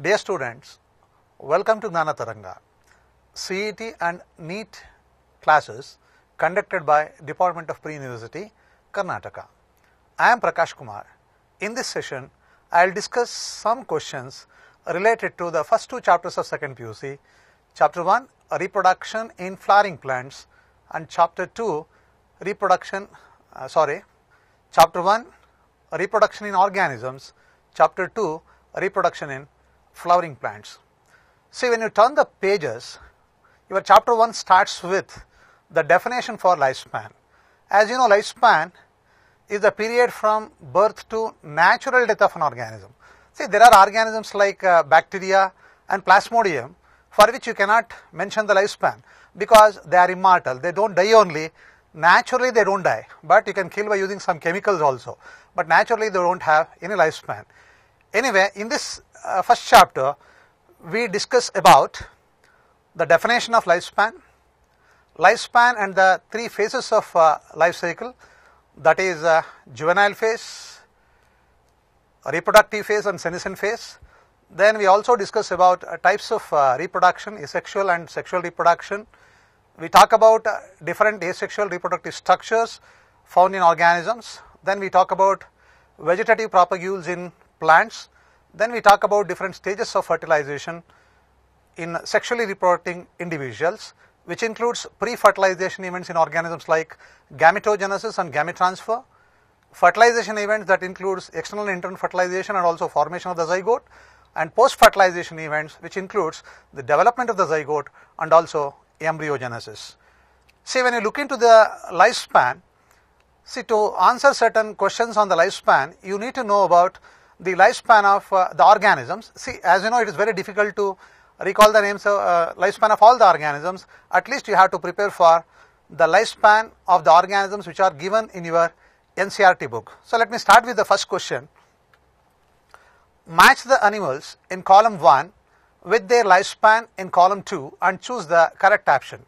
Dear students, welcome to Gnana Taranga. CET and NEET classes conducted by Department of Pre-University, Karnataka. I am Prakash Kumar. In this session, I will discuss some questions related to the first two chapters of second PUC, chapter 1, reproduction in flowering plants and chapter 2, reproduction, uh, sorry, chapter 1, reproduction in organisms, chapter 2, reproduction in flowering plants. See, when you turn the pages, your chapter 1 starts with the definition for lifespan. As you know, lifespan is the period from birth to natural death of an organism. See, there are organisms like uh, bacteria and plasmodium for which you cannot mention the lifespan because they are immortal. They don't die only. Naturally, they don't die, but you can kill by using some chemicals also. But naturally, they don't have any lifespan. Anyway, in this uh, first chapter we discuss about the definition of lifespan, lifespan and the three phases of uh, life cycle that is uh, juvenile phase, reproductive phase and senescent phase. Then we also discuss about uh, types of uh, reproduction, asexual and sexual reproduction. We talk about uh, different asexual reproductive structures found in organisms. Then we talk about vegetative propagules in plants then we talk about different stages of fertilization in sexually reproducing individuals, which includes pre-fertilization events in organisms like gametogenesis and gamete transfer, fertilization events that includes external and internal fertilization and also formation of the zygote, and post-fertilization events which includes the development of the zygote and also embryogenesis. See, when you look into the lifespan, see to answer certain questions on the lifespan, you need to know about the lifespan of uh, the organisms. See, as you know, it is very difficult to recall the names of uh, uh, lifespan of all the organisms. At least you have to prepare for the lifespan of the organisms which are given in your NCRT book. So let me start with the first question. Match the animals in column 1 with their lifespan in column 2 and choose the correct option.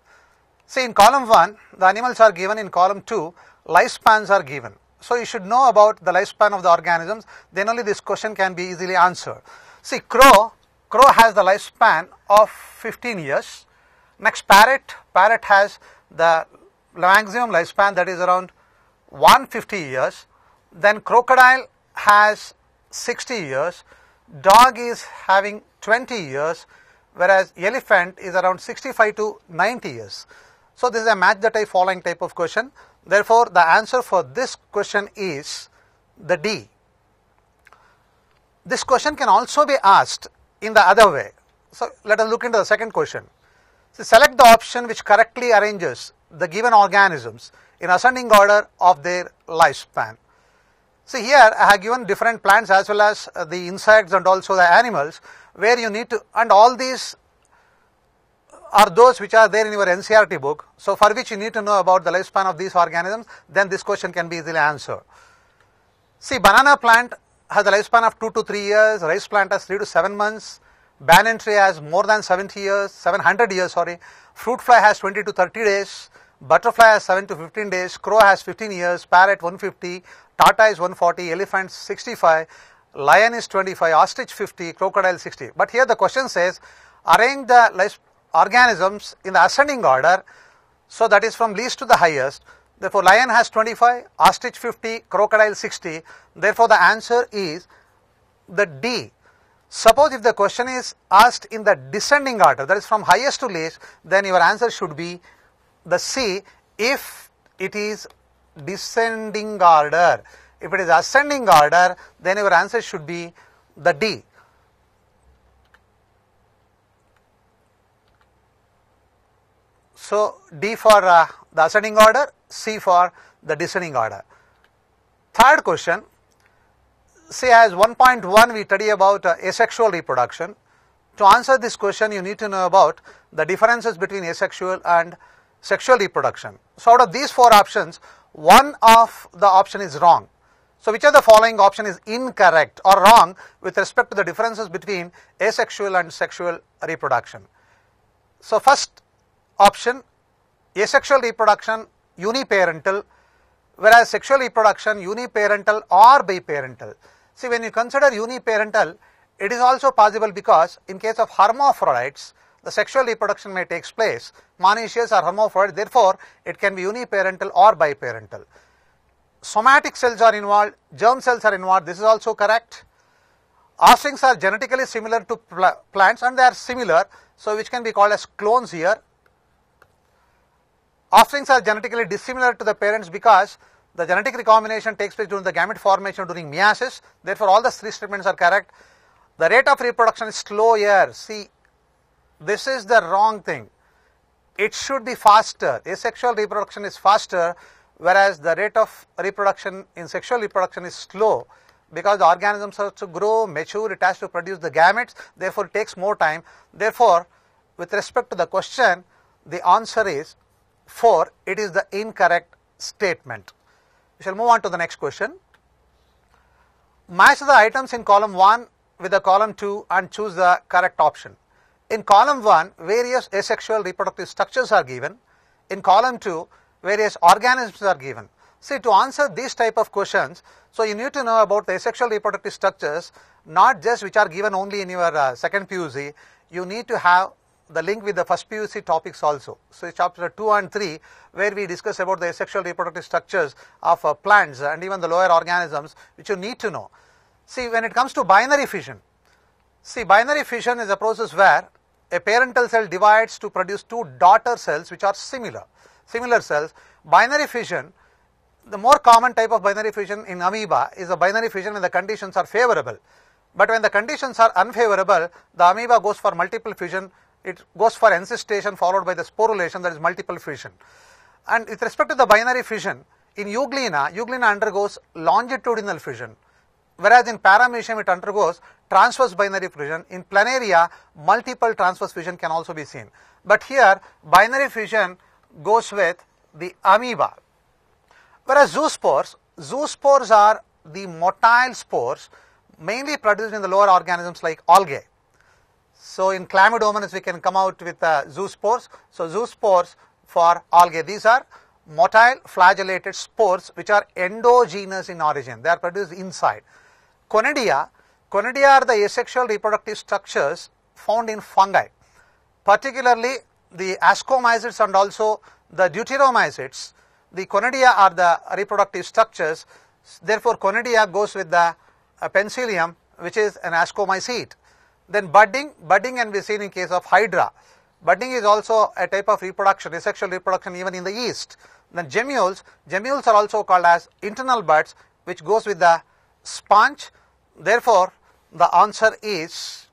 See in column 1, the animals are given in column 2, lifespans are given. So you should know about the lifespan of the organisms, then only this question can be easily answered. See, crow, crow has the lifespan of 15 years. Next, parrot, parrot has the maximum lifespan that is around 150 years. Then crocodile has 60 years. Dog is having 20 years, whereas elephant is around 65 to 90 years. So this is a match the type following type of question. Therefore, the answer for this question is the D. This question can also be asked in the other way. So, let us look into the second question. So, select the option which correctly arranges the given organisms in ascending order of their lifespan. See here I have given different plants as well as the insects and also the animals where you need to and all these are those which are there in your NCRT book, so for which you need to know about the lifespan of these organisms, then this question can be easily answered. See, banana plant has a lifespan of 2 to 3 years, rice plant has 3 to 7 months, banyan tree has more than 70 years, 700 years, sorry, fruit fly has 20 to 30 days, butterfly has 7 to 15 days, crow has 15 years, parrot 150, tata is 140, elephant 65, lion is 25, ostrich 50, crocodile 60. But here the question says, arrange the life organisms in the ascending order. So that is from least to the highest. Therefore, lion has 25, ostrich 50, crocodile 60. Therefore, the answer is the D. Suppose if the question is asked in the descending order, that is from highest to least, then your answer should be the C if it is descending order. If it is ascending order, then your answer should be the D. So, D for uh, the ascending order, C for the descending order. Third question, say as 1.1 we study about uh, asexual reproduction. To answer this question you need to know about the differences between asexual and sexual reproduction. So, out of these four options, one of the option is wrong. So, which of the following option is incorrect or wrong with respect to the differences between asexual and sexual reproduction? So, first option asexual reproduction uniparental whereas sexual reproduction uniparental or biparental. See when you consider uniparental it is also possible because in case of hermaphrodites the sexual reproduction may takes place monoecious or hermaphrodite therefore it can be uniparental or biparental. Somatic cells are involved, germ cells are involved this is also correct. Offsprings are genetically similar to pl plants and they are similar so which can be called as clones here Offsprings are genetically dissimilar to the parents because the genetic recombination takes place during the gamete formation during meiosis. Therefore, all the three statements are correct. The rate of reproduction is slow here. See, this is the wrong thing. It should be faster. Asexual reproduction is faster, whereas the rate of reproduction in sexual reproduction is slow because the organisms has to grow, mature, it has to produce the gametes, therefore it takes more time. Therefore, with respect to the question, the answer is 4, it is the incorrect statement. We shall move on to the next question. Match the items in column 1 with the column 2 and choose the correct option. In column 1, various asexual reproductive structures are given. In column 2, various organisms are given. See, to answer these type of questions, so you need to know about the asexual reproductive structures, not just which are given only in your uh, second PUC. You need to have the link with the first PUC topics also. So chapter 2 and 3 where we discuss about the asexual reproductive structures of uh, plants and even the lower organisms which you need to know. See when it comes to binary fission, see binary fission is a process where a parental cell divides to produce two daughter cells which are similar, similar cells. Binary fission, the more common type of binary fission in amoeba is a binary fission when the conditions are favorable. But when the conditions are unfavorable, the amoeba goes for multiple fission it goes for encystation followed by the sporulation that is multiple fission. And with respect to the binary fission, in euglena, euglena undergoes longitudinal fission, whereas in paramecium it undergoes transverse binary fission. In planaria, multiple transverse fission can also be seen. But here, binary fission goes with the amoeba. Whereas zoospores, zoospores are the motile spores mainly produced in the lower organisms like algae. So in Chlamydomonas we can come out with uh, zoospores. So zoospores for algae. These are motile flagellated spores which are endogenous in origin. They are produced inside. Conidia, conidia are the asexual reproductive structures found in fungi, particularly the ascomycetes and also the deuteromycetes. The conidia are the reproductive structures. Therefore, conidia goes with the uh, penicillium, which is an ascomycete. Then budding, budding can be seen in case of hydra. Budding is also a type of reproduction, asexual reproduction even in the yeast. Then gemmules, gemmules are also called as internal buds which goes with the sponge. Therefore, the answer is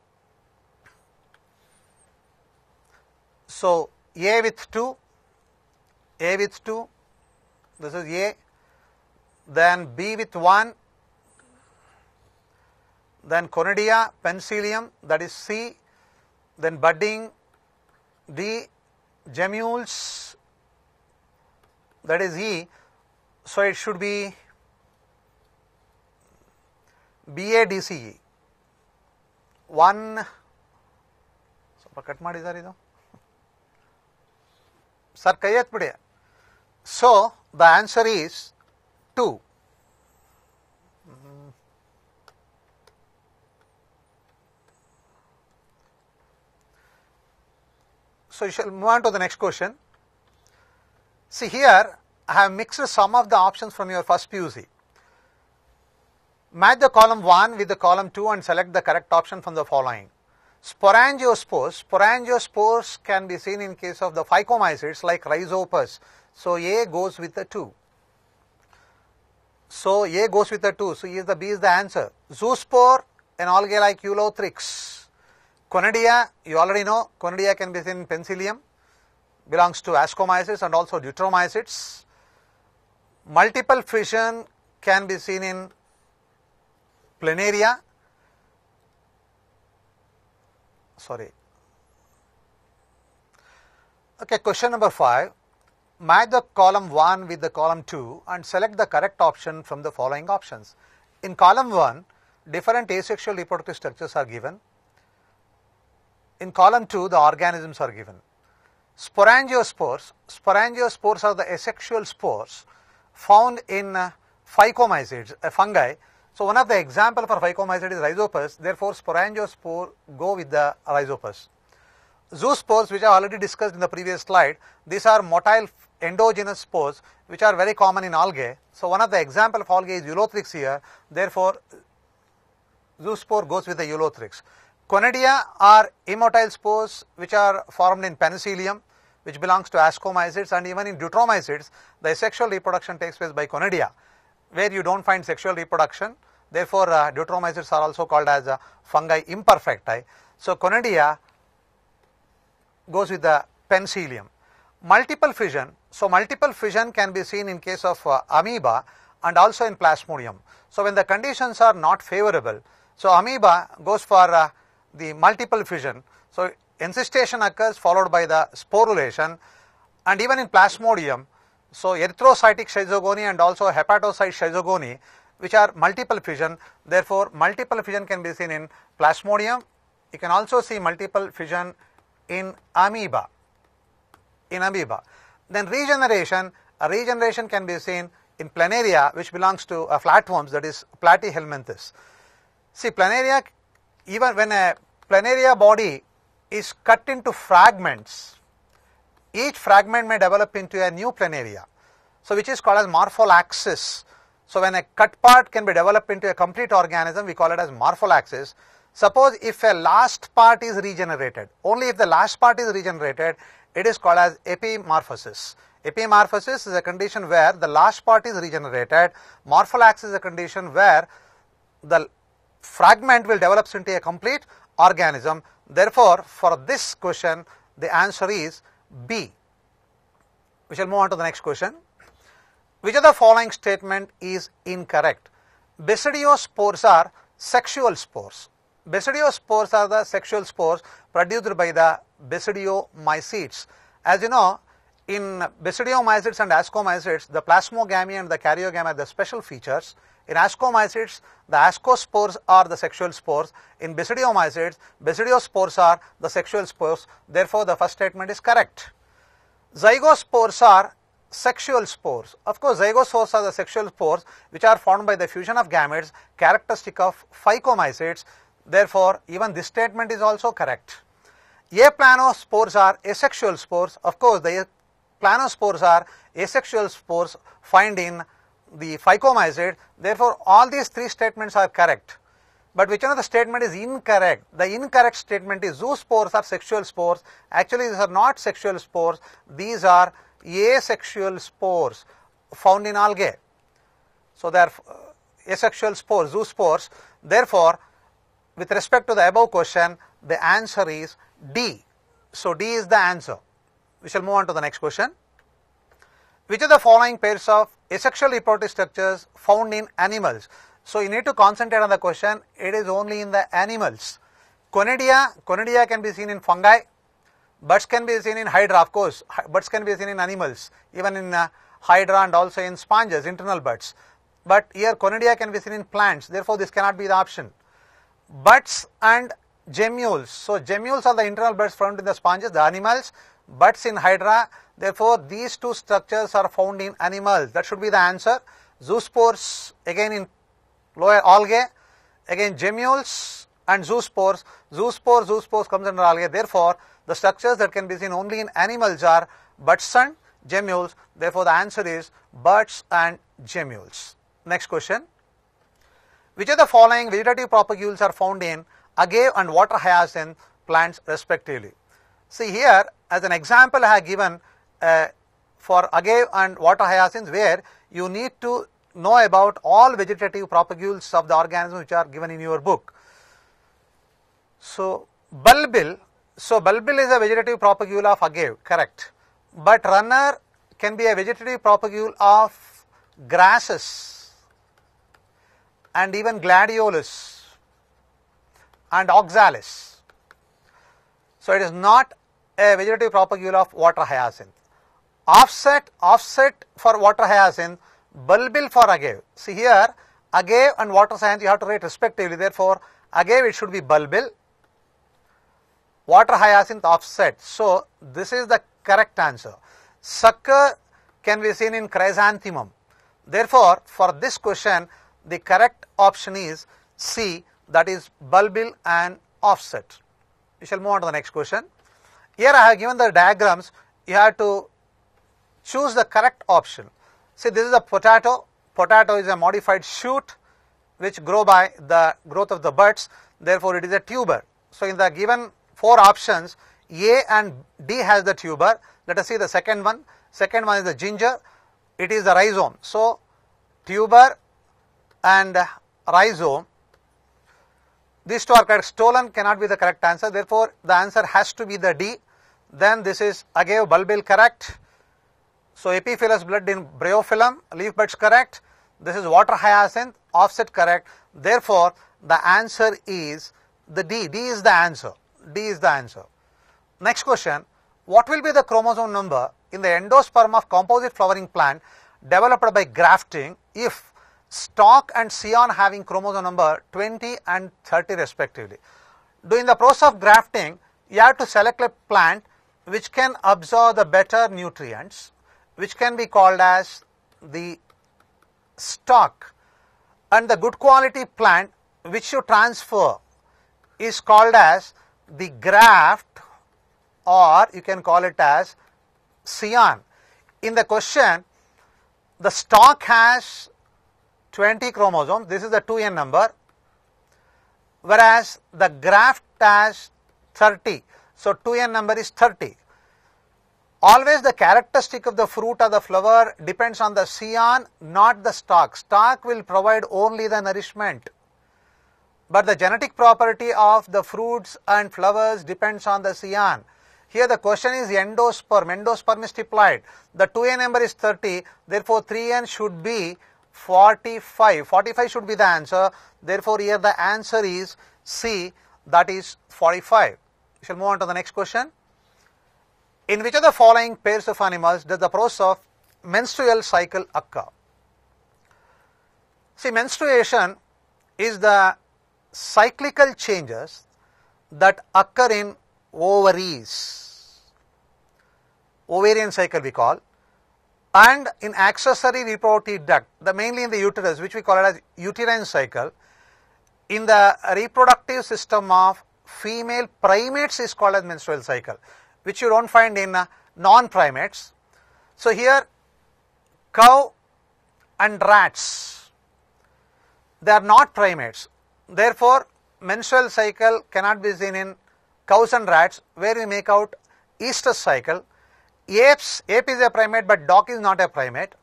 so A with 2, A with 2, this is A, then B with 1, then conidia, pensilium that is C, then budding, D, gemmules that is E, so it should be BADCE. One. ಸ್ವಲ್ಪ cut ಮಾಡಿದ್ದಾರೆ ಇದು sir ಕೈ ಎತ್ಬಿಡಿ so the answer is So you shall move on to the next question. See here, I have mixed some of the options from your first PUC. Match the column 1 with the column 2 and select the correct option from the following. Sporangiospores. Sporangiospores can be seen in case of the phycomycetes like rhizopus. So A goes with the 2. So A goes with the 2. So is the B is the answer. Zoospore, an algae like Eulothrix. Conidia, you already know conidia can be seen in penicillium, belongs to ascomycetes and also deuteromycetes. Multiple fission can be seen in planaria, sorry. Okay, question number 5. Match the column 1 with the column 2 and select the correct option from the following options. In column 1, different asexual reproductive structures are given in column 2, the organisms are given. Sporangiospores, sporangiospores are the asexual spores found in uh, phycomycetes, uh, fungi. So one of the example for phycomycete is rhizopus, therefore sporangiospore go with the rhizopus. Zoospores, which I already discussed in the previous slide, these are motile endogenous spores which are very common in algae. So one of the example of algae is Eulothrix here, therefore zoospore goes with the Eulothrix. Conidia are immotile spores which are formed in penicillium which belongs to ascomycetes and even in deuteromycetes the sexual reproduction takes place by conidia where you do not find sexual reproduction therefore uh, deuteromycetes are also called as uh, fungi imperfecti. So conidia goes with the penicillium. Multiple fission, so multiple fission can be seen in case of uh, amoeba and also in plasmodium. So when the conditions are not favorable, so amoeba goes for uh, the multiple fission. So encystation occurs followed by the sporulation and even in plasmodium, so erythrocytic schizogony and also hepatocyte schizogony which are multiple fission. Therefore, multiple fission can be seen in plasmodium. You can also see multiple fission in amoeba. In amoeba. Then regeneration, a regeneration can be seen in planaria which belongs to flatworms that is platyhelminthes. See planaria even when a planaria body is cut into fragments, each fragment may develop into a new planaria. So, which is called as morpholaxis. So, when a cut part can be developed into a complete organism, we call it as morpholaxis. Suppose if a last part is regenerated, only if the last part is regenerated, it is called as epimorphosis. Epimorphosis is a condition where the last part is regenerated. Morpholaxis is a condition where the fragment will develop into a complete organism. Therefore, for this question the answer is B. We shall move on to the next question. Which of the following statement is incorrect? Basidiospores are sexual spores. Basidiospores are the sexual spores produced by the basidiomycetes. As you know, in basidiomycetes and ascomycetes, the plasmogamy and the karyogamy are the special features. In ascomycetes, the ascospores are the sexual spores. In basidiomycetes, basidiospores are the sexual spores. Therefore, the first statement is correct. Zygospores are sexual spores. Of course, zygospores are the sexual spores which are formed by the fusion of gametes characteristic of phycomycetes. Therefore, even this statement is also correct. Aplanospores are asexual spores. Of course, the planospores are asexual spores found in the phycomycet. Therefore, all these three statements are correct. But which one of the statement is incorrect? The incorrect statement is zoospores are sexual spores. Actually, these are not sexual spores. These are asexual spores found in algae. So, they are uh, asexual spores, zoospores. Therefore, with respect to the above question, the answer is D. So, D is the answer. We shall move on to the next question. Which of the following pairs of asexual reproductive structures found in animals? So you need to concentrate on the question, it is only in the animals. Conidia, conidia can be seen in fungi, Buds can be seen in hydra of course, Buds can be seen in animals, even in uh, hydra and also in sponges, internal buds. But here conidia can be seen in plants, therefore this cannot be the option. Buds and gemmules, so gemmules are the internal buds found in the sponges, the animals, buds in hydra, Therefore, these two structures are found in animals. That should be the answer. Zoospores again in lower algae, again gemmules and zoospores. Zoospore, zoospores comes under algae. Therefore, the structures that can be seen only in animals are buds and gemmules. Therefore, the answer is buds and gemmules. Next question. Which of the following vegetative propagules are found in agave and water hyacinth plants respectively? See here, as an example I have given uh, for agave and water hyacinths where you need to know about all vegetative propagules of the organism which are given in your book. So, bulbil, so bulbil is a vegetative propagule of agave, correct. But runner can be a vegetative propagule of grasses and even gladiolus and oxalis. So, it is not a vegetative propagule of water hyacinth offset offset for water hyacinth, bulbil for agave. See here agave and water hyacinth you have to write respectively therefore agave it should be bulbil, water hyacinth offset. So, this is the correct answer. Sucker can be seen in chrysanthemum. Therefore, for this question the correct option is C that is bulbil and offset. We shall move on to the next question. Here I have given the diagrams you have to choose the correct option. See, this is a potato. Potato is a modified shoot which grow by the growth of the buds. Therefore, it is a tuber. So, in the given four options, A and D has the tuber. Let us see the second one. Second one is the ginger. It is the rhizome. So, tuber and rhizome. These two are correct. Stolen cannot be the correct answer. Therefore, the answer has to be the D. Then this is again bulbil correct so epiphyllous blood in bryophyllum, leaf buds correct. This is water hyacinth, offset correct. Therefore, the answer is the D. D is the answer. D is the answer. Next question. What will be the chromosome number in the endosperm of composite flowering plant developed by grafting if stalk and scion having chromosome number 20 and 30 respectively? During the process of grafting, you have to select a plant which can absorb the better nutrients which can be called as the stock and the good quality plant which you transfer is called as the graft or you can call it as scion. In the question, the stock has 20 chromosomes, this is the 2n number, whereas the graft has 30. So, 2n number is 30. Always the characteristic of the fruit or the flower depends on the scion, not the stalk. Stalk will provide only the nourishment. But the genetic property of the fruits and flowers depends on the scion. Here the question is endosperm. Endosperm is diploid. The 2n number is 30. Therefore, 3n should be 45. 45 should be the answer. Therefore, here the answer is C that is 45. We shall move on to the next question. In which of the following pairs of animals does the process of menstrual cycle occur? See, menstruation is the cyclical changes that occur in ovaries, ovarian cycle we call, and in accessory reproductive duct, the mainly in the uterus, which we call it as uterine cycle, in the reproductive system of female primates is called as menstrual cycle which you don't find in uh, non-primates. So here cow and rats, they are not primates. Therefore, menstrual cycle cannot be seen in cows and rats where we make out Easter cycle. Apes, ape is a primate but dog is not a primate.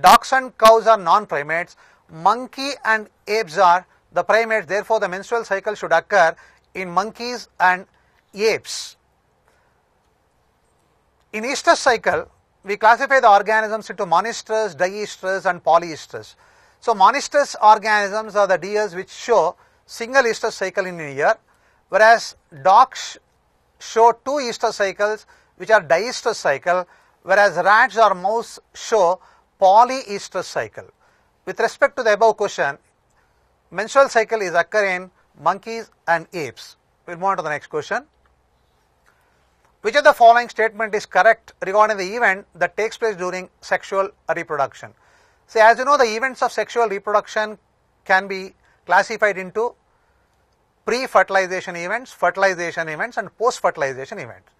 Dogs and cows are non-primates. Monkey and apes are the primates. Therefore, the menstrual cycle should occur in monkeys and apes. In Easter cycle, we classify the organisms into monesters, diesters, and polyesters. So, monesters organisms are the deers which show single Easter cycle in a year, whereas dogs show two Easter cycles which are diester cycle, whereas rats or mouse show polyester cycle. With respect to the above question, menstrual cycle is occurring in monkeys and apes. We will move on to the next question. Which of the following statement is correct regarding the event that takes place during sexual reproduction? So, as you know, the events of sexual reproduction can be classified into pre-fertilization events, fertilization events and post-fertilization events.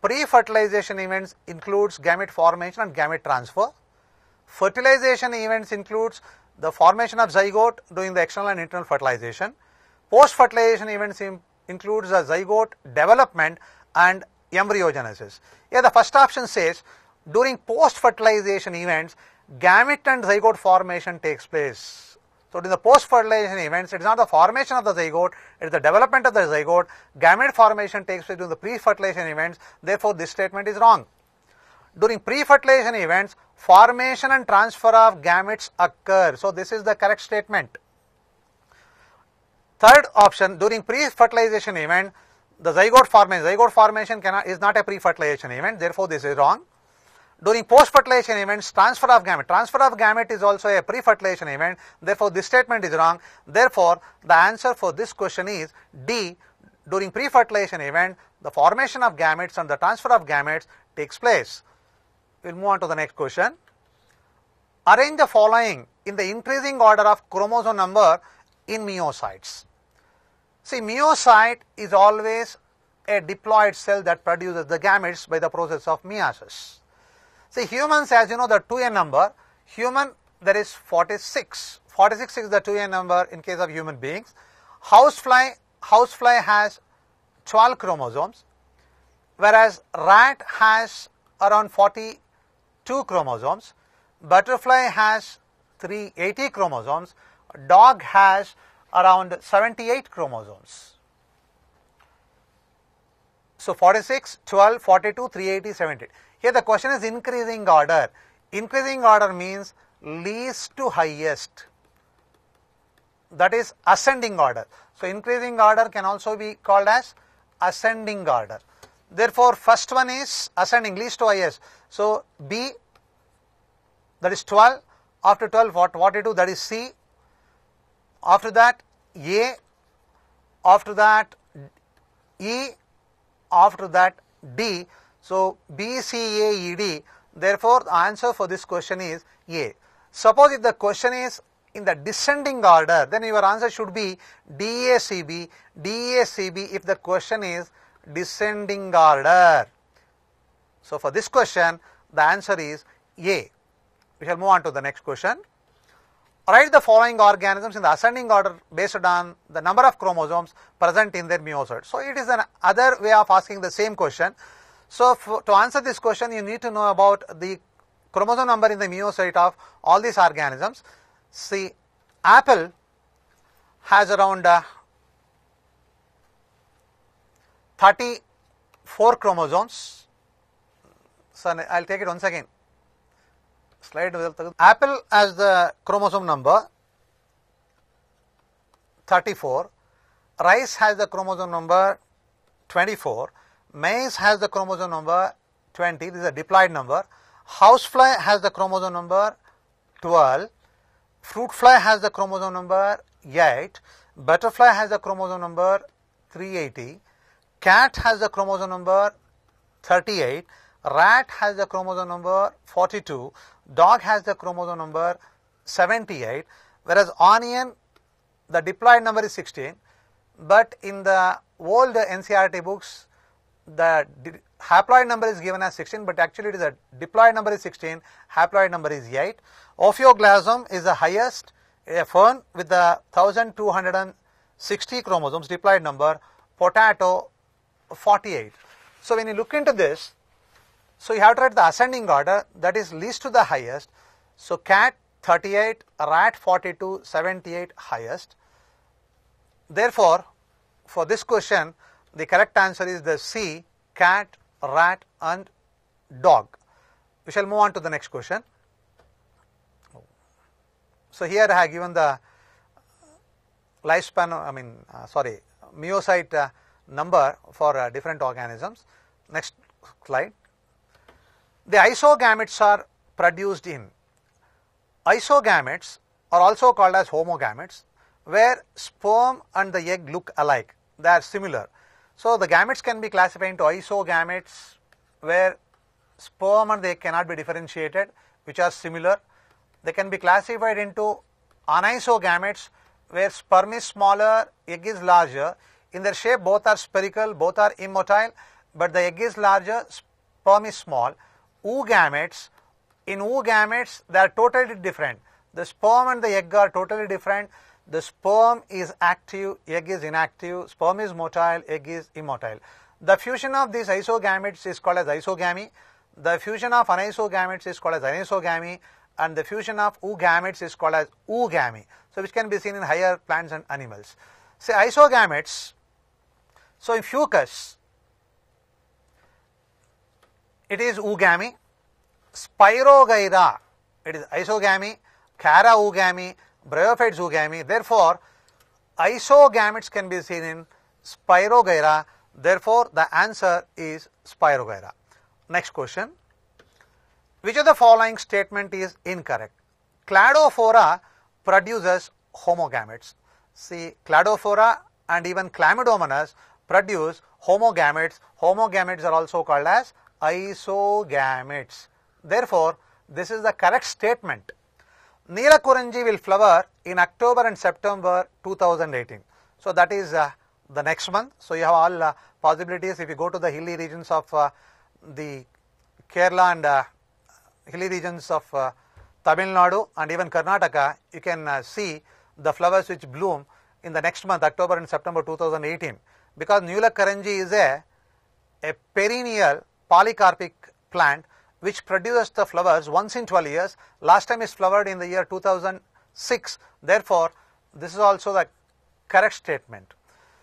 Pre-fertilization events includes gamete formation and gamete transfer. Fertilization events includes the formation of zygote during the external and internal fertilization. Post-fertilization events includes the zygote development and embryogenesis. Here the first option says during post-fertilization events, gamete and zygote formation takes place. So in the post-fertilization events, it is not the formation of the zygote, it is the development of the zygote. Gamete formation takes place during the pre-fertilization events, therefore this statement is wrong. During pre-fertilization events, formation and transfer of gametes occur. So this is the correct statement. Third option, during pre-fertilization event, the zygote formation. Zygote formation cannot, is not a pre-fertilization event, therefore this is wrong. During post-fertilization events, transfer of gamete. Transfer of gamete is also a pre-fertilization event, therefore this statement is wrong. Therefore, the answer for this question is D. During pre-fertilization event, the formation of gametes and the transfer of gametes takes place. We will move on to the next question. Arrange the following in the increasing order of chromosome number in meiocytes. See, myocyte is always a diploid cell that produces the gametes by the process of meiosis. See, humans, as you know, the 2A number, human there is 46. 46 is the 2A number in case of human beings. Housefly, housefly has 12 chromosomes, whereas rat has around 42 chromosomes, butterfly has 380 chromosomes, dog has around 78 chromosomes. So 46, 12, 42, 380, 70. Here the question is increasing order. Increasing order means least to highest. That is ascending order. So increasing order can also be called as ascending order. Therefore, first one is ascending least to highest. So B that is 12. After 12, what, what you do? That is C after that A, after that E, after that D. So B, C, A, E, D. Therefore, the answer for this question is A. Suppose if the question is in the descending order, then your answer should be D, A, C, B. D, A, C, B. if the question is descending order. So for this question, the answer is A. We shall move on to the next question write the following organisms in the ascending order based on the number of chromosomes present in their meiosis. So it is another way of asking the same question. So for, to answer this question, you need to know about the chromosome number in the meiocyte of all these organisms. See, apple has around uh, 34 chromosomes. So I'll take it once again. Slide apple as the chromosome number thirty four rice has the chromosome number maize has the chromosome number 20, this is a diploid number. Housefly has the chromosome number 12. Fruit fly has the chromosome number 8. Butterfly has the chromosome number 380. Cat has the chromosome number 38. Rat has the chromosome number 42. Dog has the chromosome number 78, whereas onion, the diploid number is 16. But in the old NCRT books, the haploid number is given as 16, but actually it is a diploid number is 16, haploid number is 8. Ophioglasm is the highest a fern with the 1260 chromosomes, diploid number, potato 48. So when you look into this, so you have to write the ascending order that is least to the highest. So cat 38, rat 42, 78 highest. Therefore, for this question, the correct answer is the C, cat, rat and dog. We shall move on to the next question. So here I have given the lifespan, I mean, uh, sorry, myocyte uh, number for uh, different organisms. Next slide. The isogametes are produced in isogametes are also called as homogametes where sperm and the egg look alike they are similar. So, the gametes can be classified into isogametes where sperm and the egg cannot be differentiated which are similar. They can be classified into anisogametes where sperm is smaller, egg is larger. In their shape both are spherical, both are immotile, but the egg is larger, sperm is small. O gametes. In O gametes, they are totally different. The sperm and the egg are totally different. The sperm is active, egg is inactive, sperm is motile, egg is immotile. The fusion of these isogametes is called as isogamy. The fusion of anisogametes is called as anisogamy and the fusion of O gametes is called as oogamy. So, which can be seen in higher plants and animals. Say isogametes. So, in fucus, it is oogamy, spirogyra, it is isogamy, oogamy, bryophytes oogamy. Therefore, isogametes can be seen in spirogyra. Therefore, the answer is spirogyra. Next question. Which of the following statement is incorrect? Cladophora produces homogametes. See, Cladophora and even Chlamydomonas produce homogametes. Homogametes are also called as isogametes. Therefore, this is the correct statement. Neelakurinji will flower in October and September 2018. So that is uh, the next month. So you have all uh, possibilities. If you go to the hilly regions of uh, the Kerala and uh, hilly regions of uh, Tamil Nadu and even Karnataka, you can uh, see the flowers which bloom in the next month, October and September 2018. Because Neelakurinji is a, a perennial polycarpic plant which produces the flowers once in 12 years. Last time is flowered in the year 2006. Therefore, this is also the correct statement.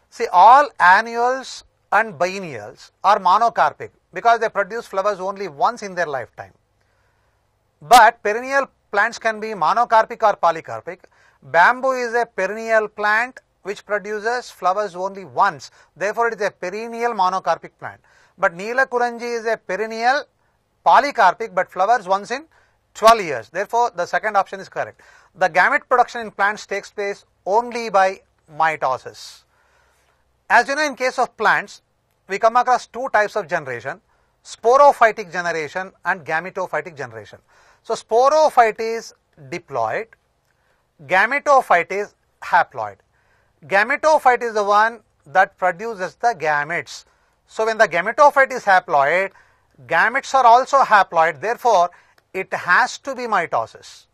See, all annuals and biennials are monocarpic because they produce flowers only once in their lifetime. But perennial plants can be monocarpic or polycarpic. Bamboo is a perennial plant which produces flowers only once. Therefore, it is a perennial monocarpic plant. But Neelakuranji is a perennial polycarpic but flowers once in 12 years. Therefore, the second option is correct. The gamete production in plants takes place only by mitosis. As you know, in case of plants, we come across two types of generation, sporophytic generation and gametophytic generation. So, sporophyte is diploid, gametophyte is haploid. Gametophyte is the one that produces the gametes. So, when the gametophyte is haploid, gametes are also haploid, therefore, it has to be mitosis.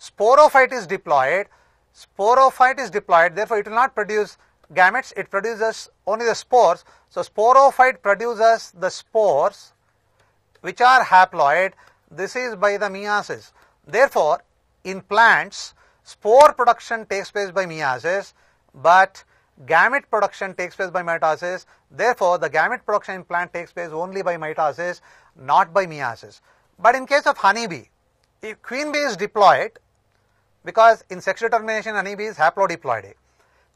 Sporophyte is diploid, sporophyte is diploid, therefore, it will not produce gametes, it produces only the spores. So, sporophyte produces the spores which are haploid, this is by the meiosis. Therefore, in plants, spore production takes place by meiosis, but gamete production takes place by mitosis. Therefore, the gamete production in plant takes place only by mitosis, not by meiosis. But in case of honeybee, if queen bee is diploid, because in sexual termination honeybee is haplodiploidy.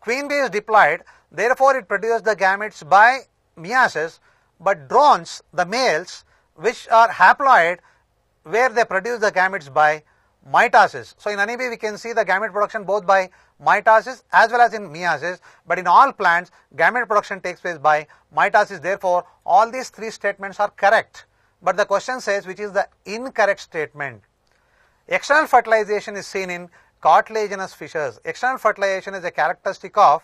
Queen bee is diploid, therefore it produces the gametes by meiosis, but drones, the males, which are haploid, where they produce the gametes by mitosis. So in way, we can see the gamete production both by mitosis as well as in meiosis but in all plants gamete production takes place by mitosis therefore all these three statements are correct but the question says which is the incorrect statement. External fertilization is seen in cartilaginous fishes. External fertilization is a characteristic of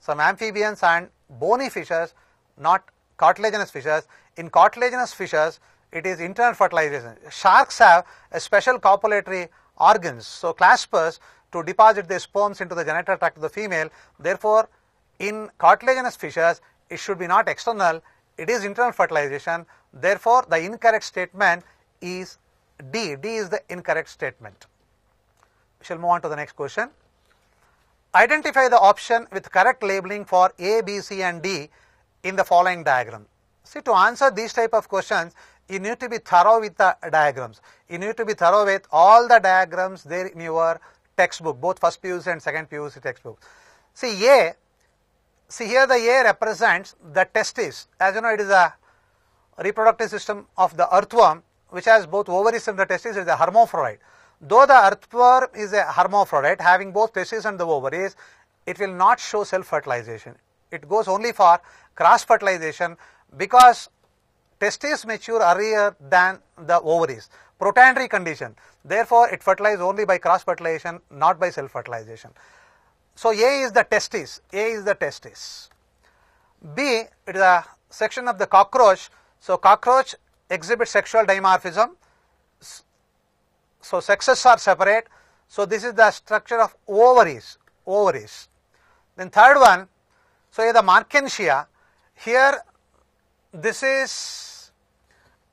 some amphibians and bony fishes not cartilaginous fishes. In cartilaginous fishes it is internal fertilization. Sharks have a special copulatory organs. So claspers to deposit the sperms into the genital tract of the female. Therefore, in cartilaginous fissures, it should be not external, it is internal fertilization. Therefore, the incorrect statement is D. D is the incorrect statement. We shall move on to the next question. Identify the option with correct labeling for A, B, C and D in the following diagram. See, to answer these type of questions, you need to be thorough with the diagrams. You need to be thorough with all the diagrams there in your textbook, both first PUC and second PUC textbook. See A, see here the A represents the testes. As you know, it is a reproductive system of the earthworm, which has both ovaries and the testes, is a hermaphrodite. Though the earthworm is a hermaphrodite, having both testes and the ovaries, it will not show self-fertilization. It goes only for cross-fertilization because testes mature earlier than the ovaries. Protandry condition. Therefore, it fertilizes only by cross fertilization, not by self fertilization. So, A is the testes. A is the testes. B, it is a section of the cockroach. So, cockroach exhibits sexual dimorphism. So, sexes are separate. So, this is the structure of ovaries. Ovaries. Then third one, so the Markensia, here this is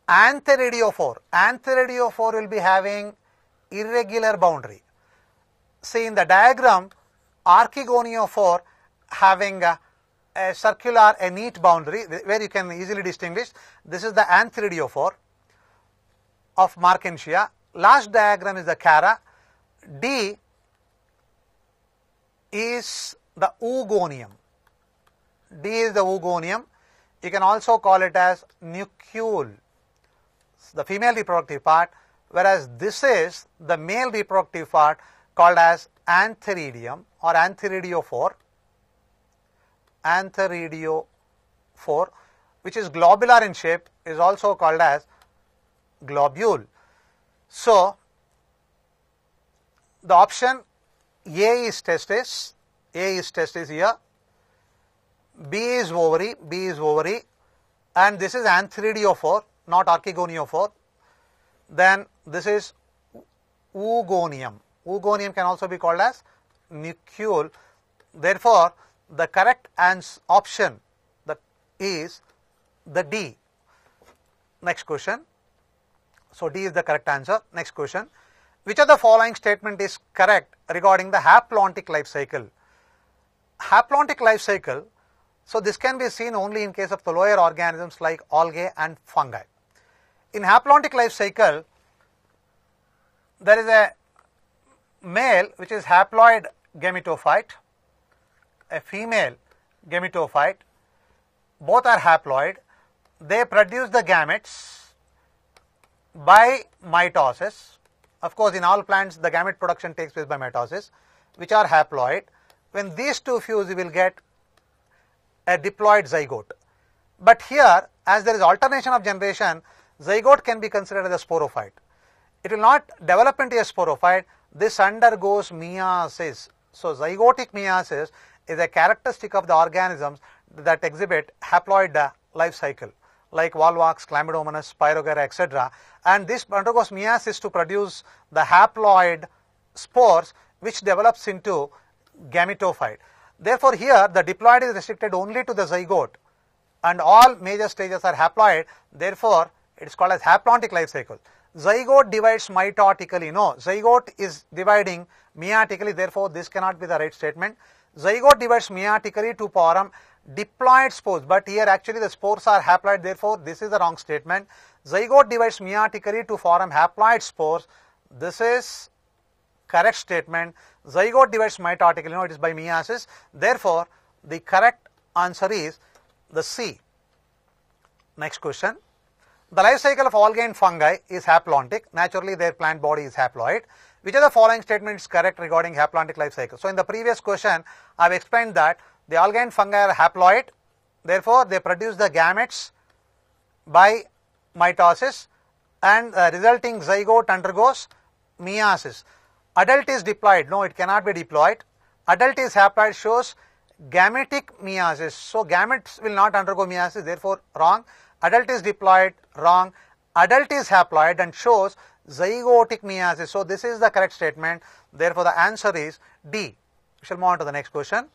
Antheriophore. four will be having irregular boundary. See in the diagram, four having a, a, circular, a neat boundary where you can easily distinguish. This is the four of Markensia. Last diagram is the cara. D is the oogonium. D is the oogonium. You can also call it as nucule the female reproductive part, whereas this is the male reproductive part called as antheridium or antheridiophore, antheridiophore, which is globular in shape, is also called as globule. So, the option A is testis, A is testis here, B is ovary, B is ovary, and this is antheridiophore not archigoniophore, then this is oogonium. Oogonium can also be called as nucule. Therefore, the correct ans option that is the D. Next question. So, D is the correct answer. Next question. Which of the following statement is correct regarding the haplontic life cycle? Haplontic life cycle. So, this can be seen only in case of the lower organisms like algae and fungi in haplontic life cycle, there is a male which is haploid gametophyte, a female gametophyte, both are haploid. They produce the gametes by mitosis. Of course, in all plants, the gamete production takes place by mitosis, which are haploid. When these two fuse, you will get a diploid zygote. But here, as there is alternation of generation, zygote can be considered as a sporophyte. It will not develop into a sporophyte. This undergoes meiosis. So zygotic meiosis is a characteristic of the organisms that exhibit haploid life cycle like Volvox, Chlamydomonas, Pyrogera, etc. And this undergoes meiosis to produce the haploid spores which develops into gametophyte. Therefore, here the diploid is restricted only to the zygote and all major stages are haploid. Therefore, it is called as haplontic life cycle. Zygote divides mitotically. No, zygote is dividing meiotically. Therefore, this cannot be the right statement. Zygote divides meiotically to form diploid spores. But here actually the spores are haploid. Therefore, this is the wrong statement. Zygote divides meiotically to form haploid spores. This is correct statement. Zygote divides mitotically. No, it is by meiosis. Therefore, the correct answer is the C. Next question. The life cycle of and fungi is haplontic. Naturally, their plant body is haploid. Which of the following statements is correct regarding haplontic life cycle? So, in the previous question, I have explained that the and fungi are haploid. Therefore, they produce the gametes by mitosis and uh, resulting zygote undergoes meiosis. Adult is deployed. No, it cannot be deployed. Adult is haploid shows gametic meiosis. So, gametes will not undergo meiosis. Therefore, wrong adult is diploid, wrong, adult is haploid and shows zygotic meiosis. So, this is the correct statement. Therefore, the answer is D. We shall move on to the next question.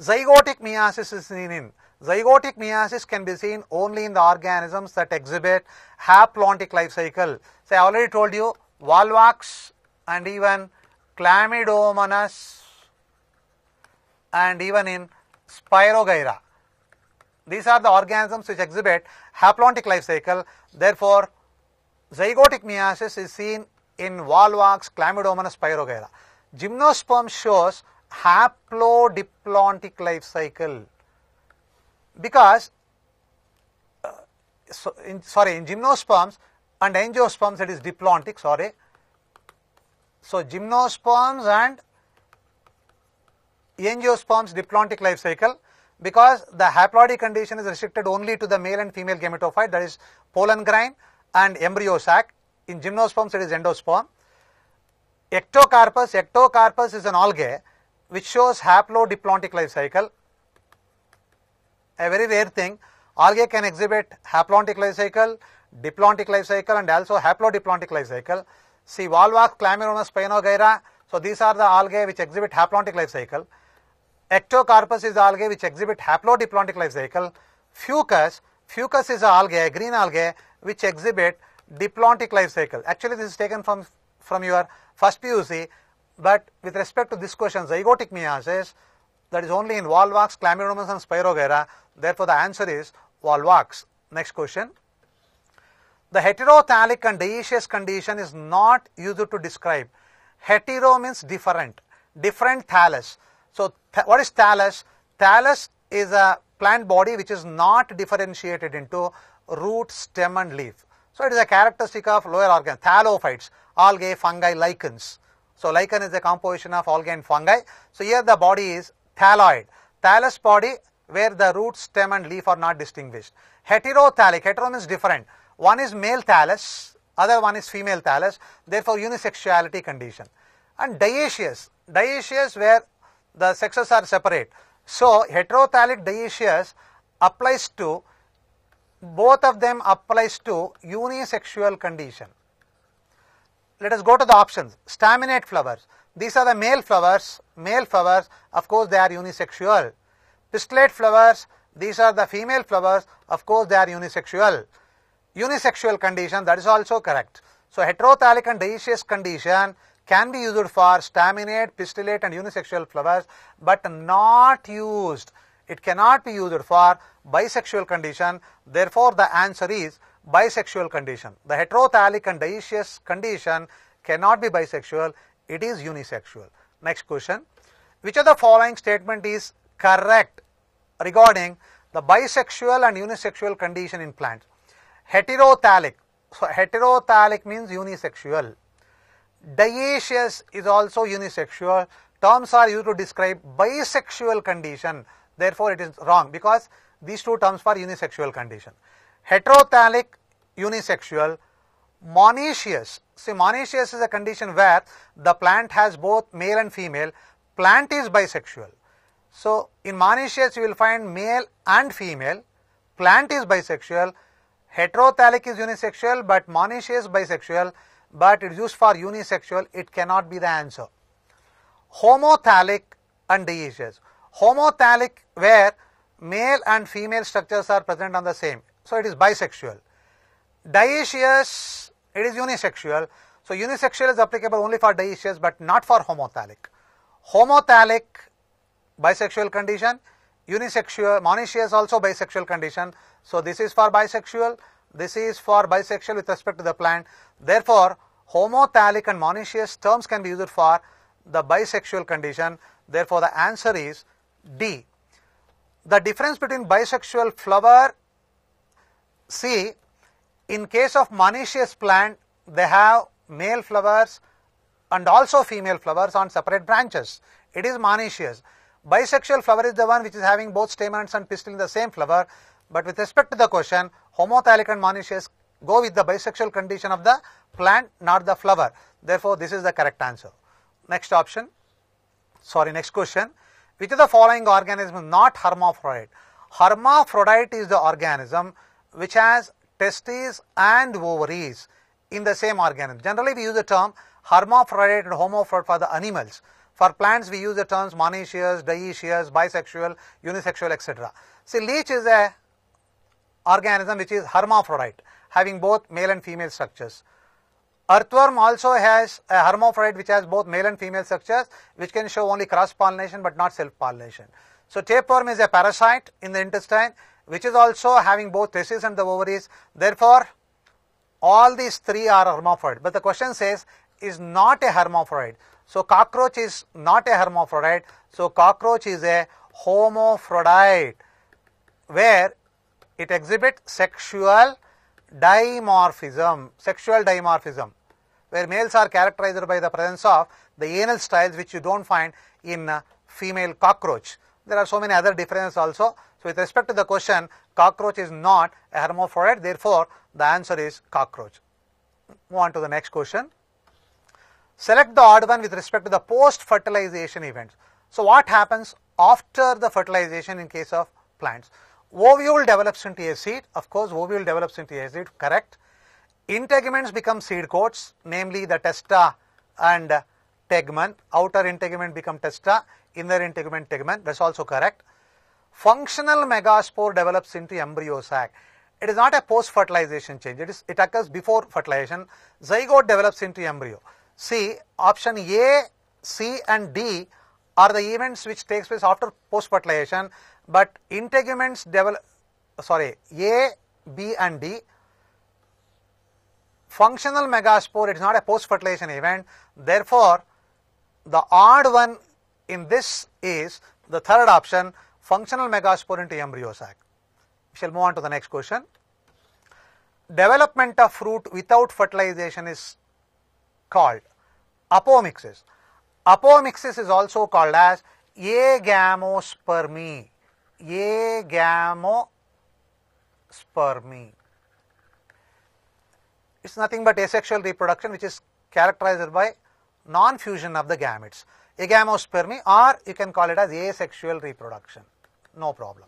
Zygotic meiosis is seen in. Zygotic meiosis can be seen only in the organisms that exhibit haplontic life cycle. So, I already told you Volvox and even Chlamydomonas and even in Spirogyra. These are the organisms which exhibit haplontic life cycle. Therefore, zygotic meiosis is seen in Walwax, Chlamydomonas, Pyrogera. Gymnosperm shows haplodiplontic life cycle because uh, so in, sorry in gymnosperms and angiosperms it is diplontic sorry so gymnosperms and angiosperms diplontic life cycle because the haploidy condition is restricted only to the male and female gametophyte that is pollen grain and embryo sac. In gymnosperms it is endosperm. Ectocarpus, ectocarpus is an algae which shows haplodiplontic life cycle. A very rare thing, algae can exhibit haplontic life cycle, diplontic life cycle and also haplodiplontic life cycle. See Walvach, Clamyrona, Spinogyra, so these are the algae which exhibit haplontic life cycle. Ectocarpus is algae which exhibit haplodiplontic life cycle. Fucus, fucus is algae, green algae which exhibit diplontic life cycle. Actually, this is taken from, from your first PUC, but with respect to this question, zygotic meiosis, that is only in Volvox, Chlamydomonas and Spirogyra. Therefore, the answer is Volvox. Next question. The heterothallic and dioecious condition is not used to describe. Hetero means different, different thallus. So th what is thallus? Thallus is a plant body which is not differentiated into root, stem and leaf. So it is a characteristic of lower organ, thallophytes, algae, fungi, lichens. So lichen is a composition of algae and fungi. So here the body is thalloid. Thallus body where the root, stem and leaf are not distinguished. Heterothallic, hetero means different. One is male thallus, other one is female thallus, therefore unisexuality condition. And dioecious, dioecious where the sexes are separate. So heterothallic dioecious applies to both of them applies to unisexual condition. Let us go to the options. Staminate flowers. These are the male flowers. Male flowers, of course, they are unisexual. Pistillate flowers, these are the female flowers, of course, they are unisexual. Unisexual condition, that is also correct. So, heterothallic and dioecious condition, can be used for staminate, pistillate and unisexual flowers but not used. It cannot be used for bisexual condition. Therefore, the answer is bisexual condition. The heterothallic and dioecious condition cannot be bisexual. It is unisexual. Next question. Which of the following statement is correct regarding the bisexual and unisexual condition in plants? Heterothallic. So, heterothallic means unisexual. Dioecious is also unisexual. Terms are used to describe bisexual condition. Therefore, it is wrong because these two terms for unisexual condition. Heterothallic, unisexual, monoecious. See, monoecious is a condition where the plant has both male and female. Plant is bisexual. So, in monoecious, you will find male and female. Plant is bisexual. Heterothallic is unisexual, but monoecious bisexual but it is used for unisexual, it cannot be the answer. Homothalic and dioecious. Homothalic where male and female structures are present on the same. So it is bisexual. Dioecious, it is unisexual. So unisexual is applicable only for dioecious but not for homothalic. Homothalic, bisexual condition, unisexual, monoecious also bisexual condition. So this is for bisexual, this is for bisexual with respect to the plant. Therefore, homothalic and monoecious terms can be used for the bisexual condition. Therefore, the answer is D. The difference between bisexual flower C in case of monoecious plant they have male flowers and also female flowers on separate branches. It is monoecious. Bisexual flower is the one which is having both stamens and pistil in the same flower. But with respect to the question, homothallic and monoecious go with the bisexual condition of the plant not the flower therefore this is the correct answer. Next option sorry next question which of the following organism not hermaphrodite? Hermaphrodite is the organism which has testes and ovaries in the same organism. Generally we use the term hermaphrodite and homophrodite for the animals. For plants, we use the terms monoecious, dioecious, bisexual, unisexual, etc. See, leech is a organism which is hermaphrodite having both male and female structures. Earthworm also has a hermaphrodite which has both male and female structures which can show only cross-pollination but not self-pollination. So tapeworm is a parasite in the intestine which is also having both testes and the ovaries. Therefore, all these three are hermaphrodite. But the question says, is not a hermaphrodite. So cockroach is not a hermaphrodite. So cockroach is a homophrodite where it exhibits sexual dimorphism, sexual dimorphism, where males are characterized by the presence of the anal styles which you don't find in uh, female cockroach. There are so many other differences also. So, with respect to the question, cockroach is not a hermaphrodite, therefore, the answer is cockroach. Move on to the next question. Select the odd one with respect to the post fertilization events. So, what happens after the fertilization in case of plants? Ovule develops into a seed. Of course, ovule develops into a seed, correct. Integuments become seed coats, namely the testa and tegmen. Outer integument become testa, inner integument tegmen. That's also correct. Functional megaspore develops into embryo sac. It is not a post-fertilization change. It, is, it occurs before fertilization. Zygote develops into embryo. See, option A, C and D are the events which takes place after post-fertilization but integuments develop sorry A, B and D functional megaspore it is not a post fertilization event therefore the odd one in this is the third option functional megaspore into embryo sac. We shall move on to the next question. Development of fruit without fertilization is called apomixis. Apomixis is also called as agamospermy agamospermy. It's nothing but asexual reproduction which is characterized by non-fusion of the gametes. A Agamospermy or you can call it as asexual reproduction. No problem.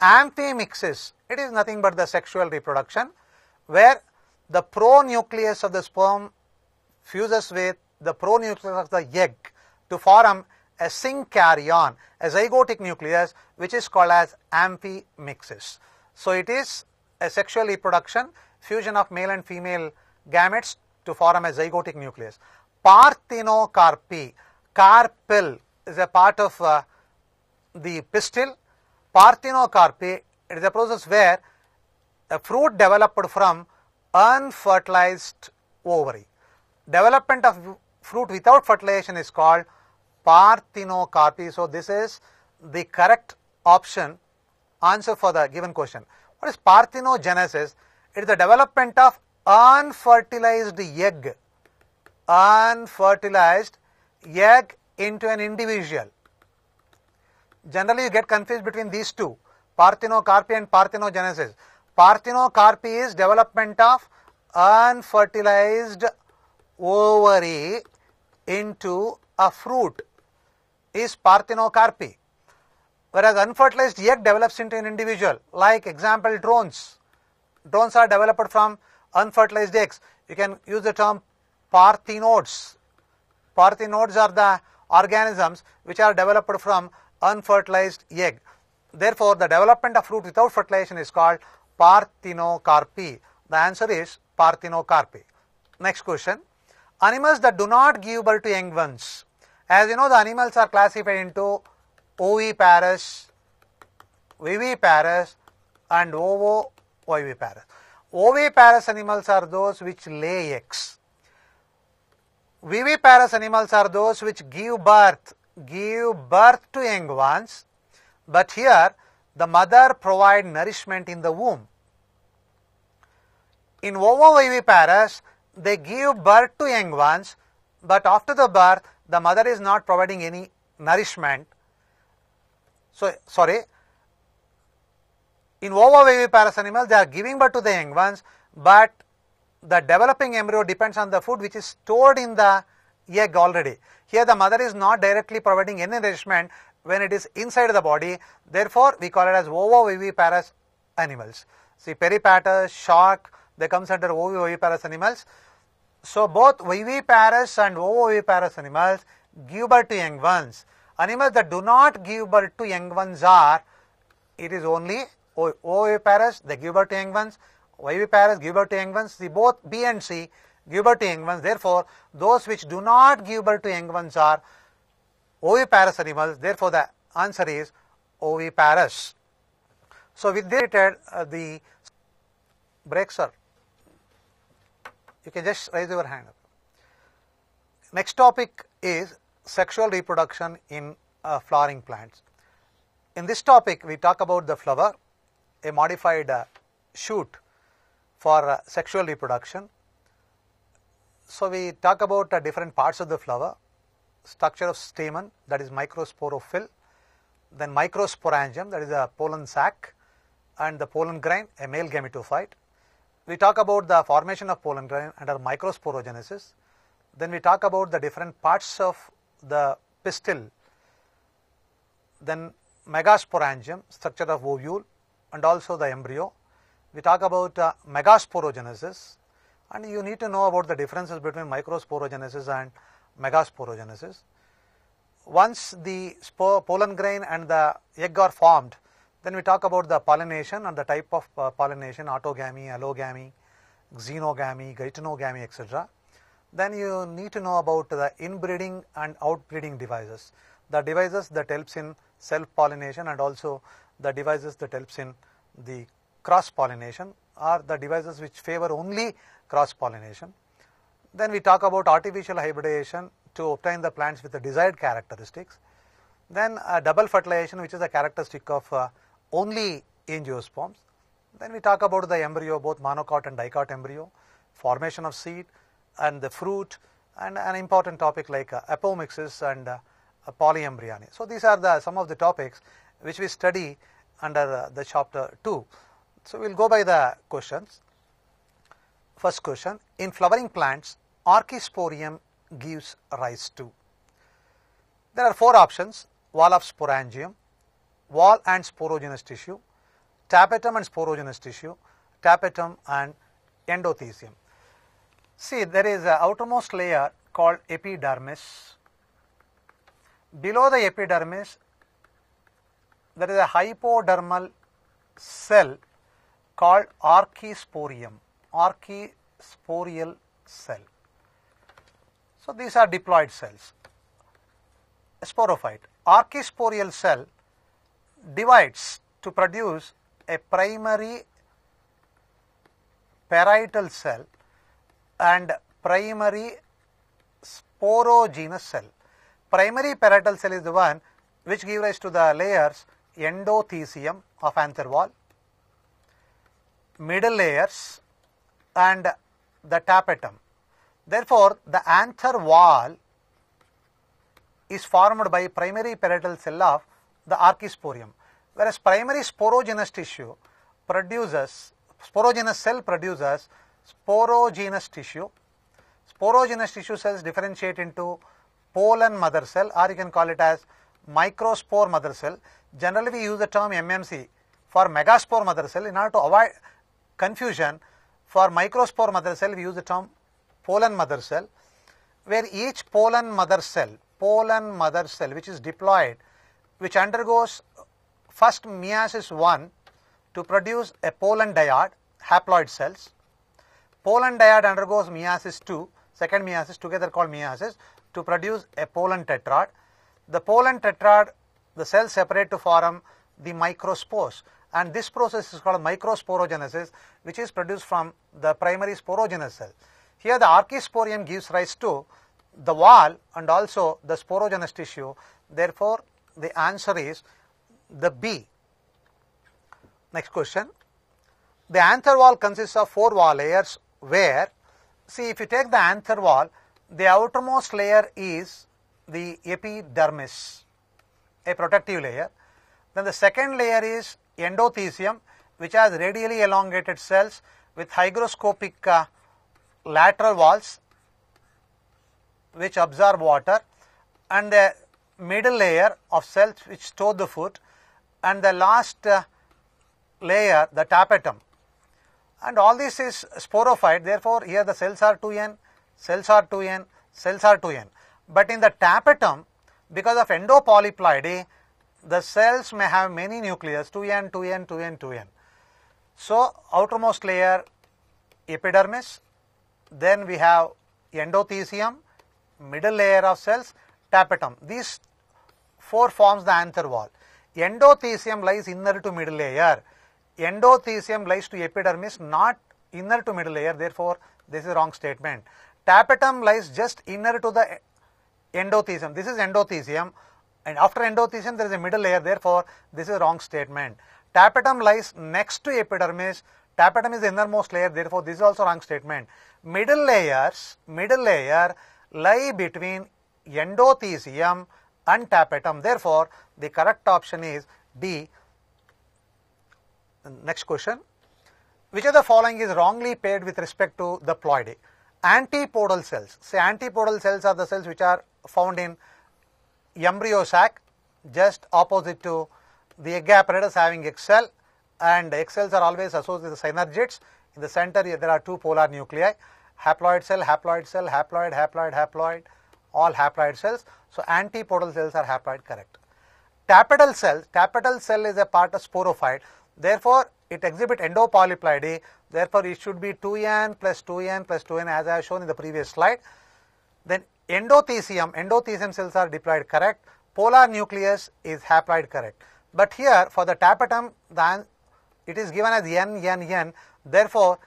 Amphimixis, it is nothing but the sexual reproduction where the pronucleus of the sperm fuses with the pronucleus of the egg to form a syncaryon, a zygotic nucleus which is called as amphimixis. So it is a sexual reproduction, fusion of male and female gametes to form a zygotic nucleus. Parthenocarpy, carpel is a part of uh, the pistil. Parthenocarpy it is a process where a fruit developed from unfertilized ovary. Development of fruit without fertilization is called parthenocarpy. So this is the correct option answer for the given question. What is parthenogenesis? It is the development of unfertilized egg, unfertilized egg into an individual. Generally, you get confused between these two, parthenocarpy and parthenogenesis. Parthenocarpy is development of unfertilized ovary into a fruit is parthenocarpy. Whereas unfertilized egg develops into an individual, like example drones. Drones are developed from unfertilized eggs. You can use the term parthenodes. Parthenodes are the organisms which are developed from unfertilized egg. Therefore, the development of fruit without fertilization is called parthenocarpy. The answer is parthenocarpy. Next question. Animals that do not give birth to young ones as you know, the animals are classified into oviparous, viviparous, and ovoviviparous. Oviparous animals are those which lay eggs. Viviparous animals are those which give birth, give birth to young ones. But here, the mother provide nourishment in the womb. In ovoviviparous, they give birth to young ones, but after the birth, the mother is not providing any nourishment. So, sorry, in ovoviviparous animals, they are giving birth to the young ones, but the developing embryo depends on the food which is stored in the egg already. Here, the mother is not directly providing any nourishment when it is inside the body. Therefore, we call it as ovoviviparous animals. See, peripatus, shark, they comes under ovoviviparous animals. So both viviparous and ovoviparous animals give birth to young ones. Animals that do not give birth to young ones are, it is only ovoviparous, they give birth to young ones, viviparous give birth to young ones, the both B and C give birth to young ones. Therefore, those which do not give birth to young ones are oviparous animals. Therefore, the answer is oviparous. So, with this, uh, the breaks are you can just raise your hand. Next topic is sexual reproduction in uh, flowering plants. In this topic, we talk about the flower, a modified uh, shoot for uh, sexual reproduction. So, we talk about uh, different parts of the flower, structure of stamen, that is microsporophyll, then microsporangium, that is a pollen sac, and the pollen grain, a male gametophyte, we talk about the formation of pollen grain under microsporogenesis. Then we talk about the different parts of the pistil. Then megasporangium, structure of ovule and also the embryo. We talk about uh, megasporogenesis and you need to know about the differences between microsporogenesis and megasporogenesis. Once the pollen grain and the egg are formed, then we talk about the pollination and the type of uh, pollination, autogamy, allogamy, xenogamy, gaitenogamy, etc. Then you need to know about the inbreeding and outbreeding devices, the devices that helps in self-pollination and also the devices that helps in the cross-pollination are the devices which favor only cross-pollination. Then we talk about artificial hybridization to obtain the plants with the desired characteristics. Then uh, double fertilization which is a characteristic of uh, only angiosperms. Then we talk about the embryo, both monocot and dicot embryo, formation of seed and the fruit and an important topic like uh, apomixes and uh, uh, polyembryony. So these are the some of the topics which we study under uh, the chapter 2. So we will go by the questions. First question, in flowering plants, Archisporium gives rise to. There are four options, wall of sporangium, wall and sporogenous tissue, tapetum and sporogenous tissue, tapetum and endothesium. See, there is an outermost layer called epidermis. Below the epidermis, there is a hypodermal cell called archisporium, archisporial cell. So, these are diploid cells, sporophyte. Archisporial cell divides to produce a primary parietal cell and primary sporogenous cell. Primary parietal cell is the one which gives rise to the layers endothecium of anther wall, middle layers and the tapetum. Therefore, the anther wall is formed by primary parietal cell of the archisporium. Whereas primary sporogenous tissue produces, sporogenous cell produces sporogenous tissue. Sporogenous tissue cells differentiate into pollen mother cell or you can call it as microspore mother cell. Generally we use the term MMC for megaspore mother cell in order to avoid confusion for microspore mother cell we use the term pollen mother cell where each pollen mother cell pollen mother cell which is deployed which undergoes first meiosis 1 to produce a Poland diode, haploid cells. Poland diode undergoes meiosis 2, second meiosis together called meiosis to produce a Poland tetrad. The Poland tetrad, the cells separate to form the microspores and this process is called microsporogenesis which is produced from the primary sporogenous cell. Here the archisporium gives rise to the wall and also the sporogenous tissue. Therefore, the answer is the B. Next question. The anther wall consists of four wall layers where, see if you take the anther wall, the outermost layer is the epidermis, a protective layer. Then the second layer is endothesium, which has radially elongated cells with hygroscopic uh, lateral walls which absorb water and the middle layer of cells which store the food and the last uh, layer, the tapetum. And all this is sporophyte, therefore, here the cells are 2n, cells are 2n, cells are 2n. But in the tapetum, because of endopolyploidy, the cells may have many nucleus 2n, 2n, 2n, 2n. So, outermost layer epidermis, then we have endothecium, middle layer of cells, tapetum. These 4 forms the anther wall. Endothecium lies inner to middle layer. Endothecium lies to epidermis, not inner to middle layer. Therefore, this is wrong statement. Tapetum lies just inner to the endothecium. This is endothecium. And after endothecium, there is a middle layer. Therefore, this is wrong statement. Tapetum lies next to epidermis. Tapetum is the innermost layer. Therefore, this is also wrong statement. Middle layers, middle layer lie between endothecium untapped atom. Um, therefore, the correct option is D. Next question. Which of the following is wrongly paired with respect to the ploidy? Antipodal cells. Say antipodal cells are the cells which are found in embryo sac just opposite to the egg apparatus having egg cell and egg cells are always associated with synergids. In the center there are two polar nuclei, haploid cell, haploid cell, haploid, haploid, haploid, all haploid cells. So antipodal cells are haploid correct. Tapetal cell, tapetal cell is a part of sporophyte. Therefore, it exhibit endopolyploidy. Therefore, it should be 2n plus 2n plus 2n as I have shown in the previous slide. Then endothesium, endothesium cells are diploid correct. Polar nucleus is haploid correct. But here for the tapetum, the, it is given as n, n, n. Therefore,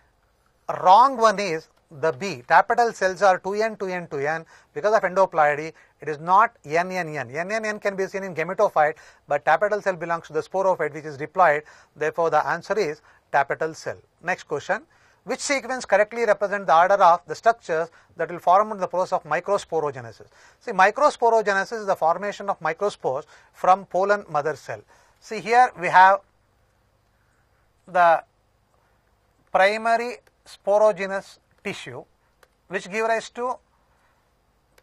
wrong one is the B. Tapetal cells are 2n, 2n, 2n. Because of endoploidy, it is not n, n, n. n, n, n can be seen in gametophyte, but tapetal cell belongs to the sporophyte which is diploid. Therefore, the answer is tapetal cell. Next question. Which sequence correctly represents the order of the structures that will form in the process of microsporogenesis? See, microsporogenesis is the formation of microspores from pollen mother cell. See, here we have the primary sporogenous tissue which give rise to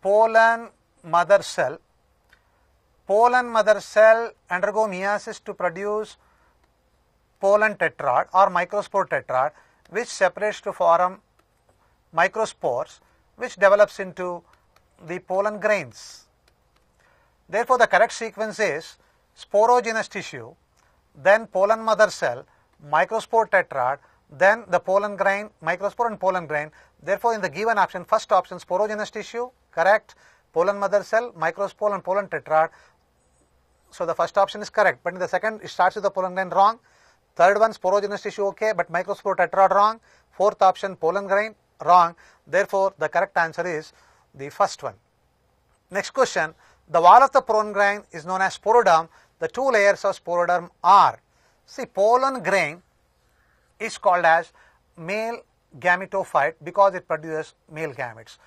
pollen mother cell. Pollen mother cell undergo meiosis to produce pollen tetrad or microspore tetrad which separates to form microspores which develops into the pollen grains. Therefore, the correct sequence is sporogenous tissue, then pollen mother cell, microspore tetrad, then the pollen grain, microspore and pollen grain. Therefore, in the given option, first option, sporogenous tissue, correct, pollen mother cell, microspore and pollen tetrad. So, the first option is correct, but in the second, it starts with the pollen grain wrong. Third one, sporogenous tissue okay, but microspore tetrad wrong. Fourth option, pollen grain wrong. Therefore, the correct answer is the first one. Next question, the wall of the pollen grain is known as sporoderm. The two layers of sporoderm are, see pollen grain is called as male gametophyte because it produces male gametes.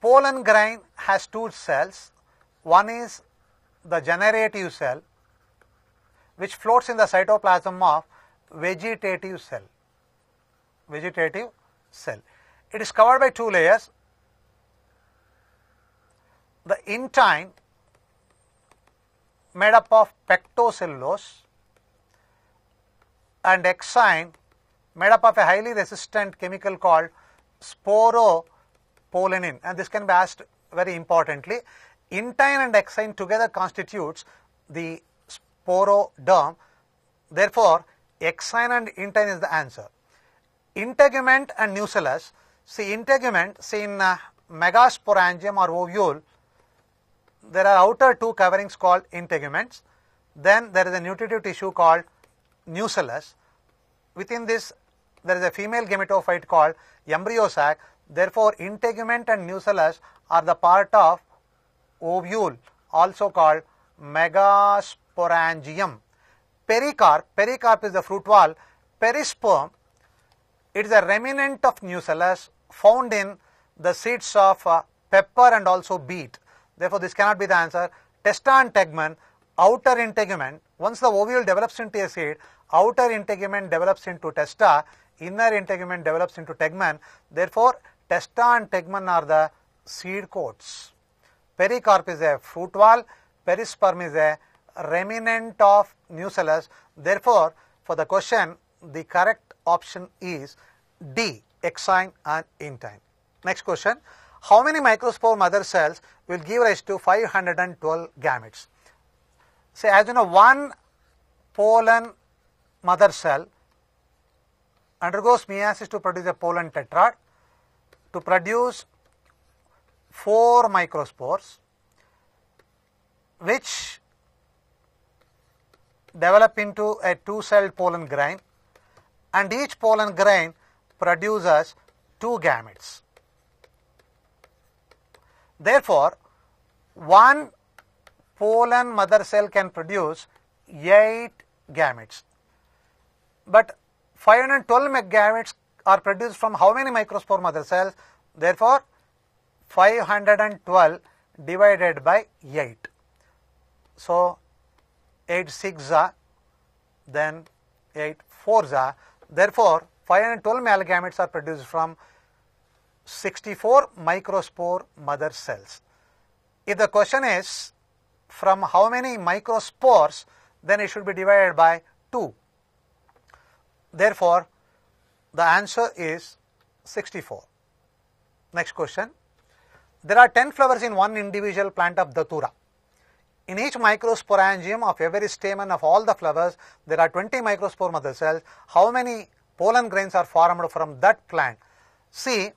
Pollen grain has two cells. One is the generative cell which floats in the cytoplasm of vegetative cell. Vegetative cell. It is covered by two layers. The intine made up of pectocellulose and exine made up of a highly resistant chemical called sporopollenin and this can be asked very importantly. Intine and exine together constitutes the sporoderm. Therefore, exine and intine is the answer. Integument and nucellus. See integument, see in uh, megasporangium or ovule, there are outer two coverings called integuments. Then there is a nutritive tissue called nucellus. Within this there is a female gametophyte called embryo sac. Therefore, integument and nucellus are the part of ovule, also called megasporangium. Pericarp, pericarp is the fruit wall. Perisperm, it is a remnant of nucellus found in the seeds of uh, pepper and also beet. Therefore, this cannot be the answer. Testa and tegmen, outer integument, once the ovule develops into a seed, outer integument develops into testa inner integument develops into tegmen. Therefore, testa and tegmen are the seed coats. Pericarp is a fruit wall, perisperm is a remnant of nucellus. Therefore, for the question, the correct option is D, exine and intine. Next question, how many microspore mother cells will give rise to 512 gametes? Say, as you know, one pollen mother cell undergoes meiosis to produce a pollen tetrad to produce four microspores which develop into a two-celled pollen grain and each pollen grain produces two gametes. Therefore, one pollen mother cell can produce eight gametes. But 512 megahertz are produced from how many microspore mother cells? Therefore, 512 divided by 8. So, 8 6 are then 8 4 are. Therefore, 512 megahertz are produced from 64 microspore mother cells. If the question is from how many microspores, then it should be divided by 2. Therefore, the answer is 64. Next question. There are 10 flowers in one individual plant of Datura. In each microsporangium of every stamen of all the flowers, there are 20 microspore mother cells. How many pollen grains are formed from that plant? See,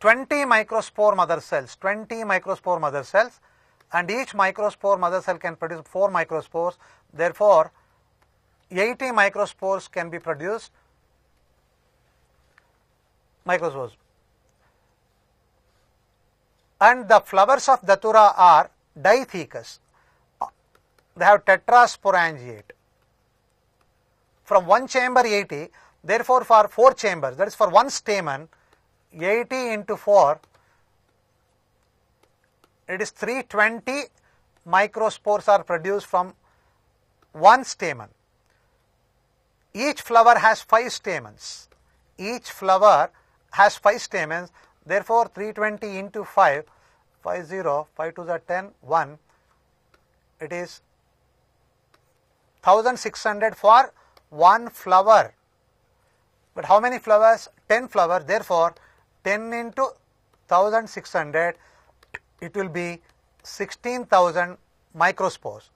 20 microspore mother cells, 20 microspore mother cells, and each microspore mother cell can produce 4 microspores. Therefore, 80 microspores can be produced. Microspores. And the flowers of Datura are dithecus. Uh, they have tetrasporangiate. From one chamber 80, therefore for 4 chambers, that is for one stamen, 80 into 4, it is 320 microspores are produced from one stamen. Each flower has five stamens. Each flower has five stamens. Therefore, 320 into 5, 5 0, 5 to the 10, 1. It is 1600 for one flower. But how many flowers? 10 flowers. Therefore, 10 into 1600, it will be 16,000 microspores.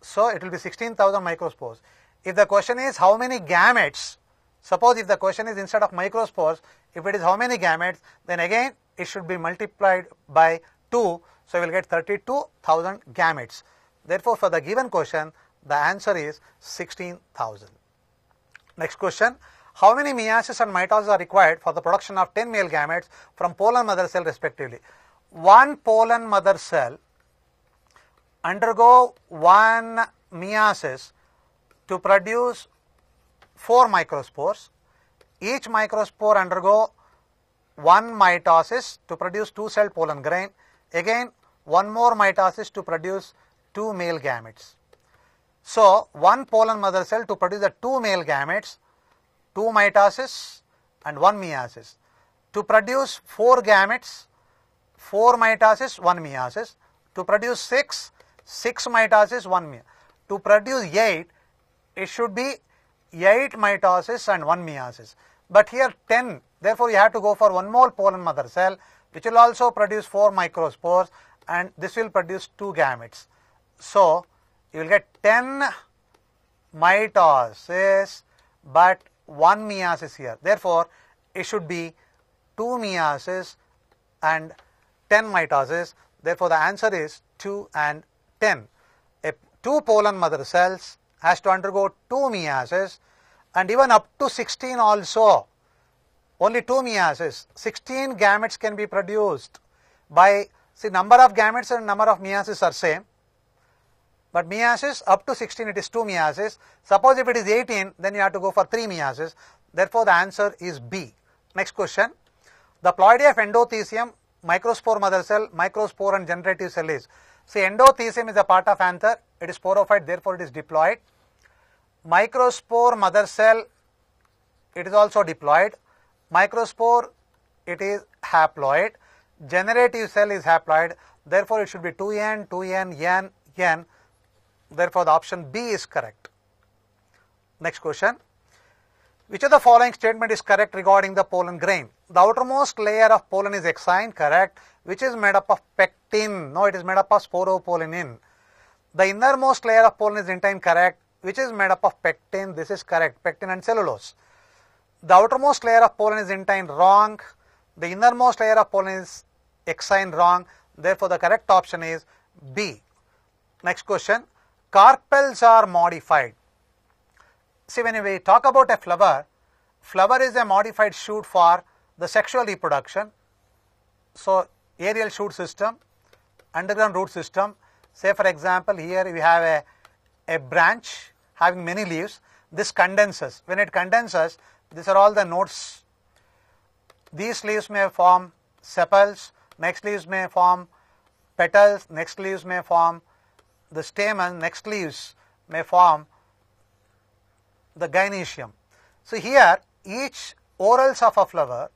So, it will be 16,000 microspores. If the question is how many gametes, suppose if the question is instead of microspores, if it is how many gametes, then again it should be multiplied by 2, so we will get 32,000 gametes. Therefore, for the given question, the answer is 16,000. Next question. How many meiosis and mitosis are required for the production of 10 male gametes from pollen mother cell respectively? One pollen mother cell undergo one meiosis to produce 4 microspores. Each microspore undergo 1 mitosis to produce 2 cell pollen grain. Again, one more mitosis to produce 2 male gametes. So, one pollen mother cell to produce the 2 male gametes, 2 mitosis and 1 meiosis. To produce 4 gametes, 4 mitosis, 1 meiosis. To produce 6, 6 mitosis, 1 meiosis. To produce 8, it should be 8 mitosis and 1 meiosis. But here 10, therefore you have to go for one more pollen mother cell, which will also produce 4 microspores and this will produce 2 gametes. So, you will get 10 mitosis but 1 meiosis here. Therefore, it should be 2 meiosis and 10 mitosis. Therefore, the answer is 2 and 10. A 2 pollen mother cells has to undergo two meases and even up to 16 also, only two meases, 16 gametes can be produced by, see number of gametes and number of meases are same, but meiosis up to 16 it is 2 meiosis. Suppose if it is 18 then you have to go for 3 meiosis. Therefore, the answer is B. Next question. The ploidy of endothesium, microspore mother cell, microspore and generative cell is so, endothecium is a part of anther. It is sporophyte, therefore it is diploid. Microspore mother cell, it is also diploid. Microspore, it is haploid. Generative cell is haploid. Therefore, it should be 2n, 2n, n, n. Therefore, the option B is correct. Next question. Which of the following statement is correct regarding the pollen grain? The outermost layer of pollen is exine, correct, which is made up of pectin. No, it is made up of sporopollenin. The innermost layer of pollen is intine, correct, which is made up of pectin. This is correct, pectin and cellulose. The outermost layer of pollen is intine, wrong. The innermost layer of pollen is exine, wrong. Therefore, the correct option is B. Next question. Carpels are modified. See, when we talk about a flower, flower is a modified shoot for the sexual reproduction. So, aerial shoot system, underground root system. Say, for example, here we have a, a branch having many leaves. This condenses. When it condenses, these are all the nodes. These leaves may form sepals, next leaves may form petals, next leaves may form the stamen. next leaves may form the gynecium. So here each orals of a flower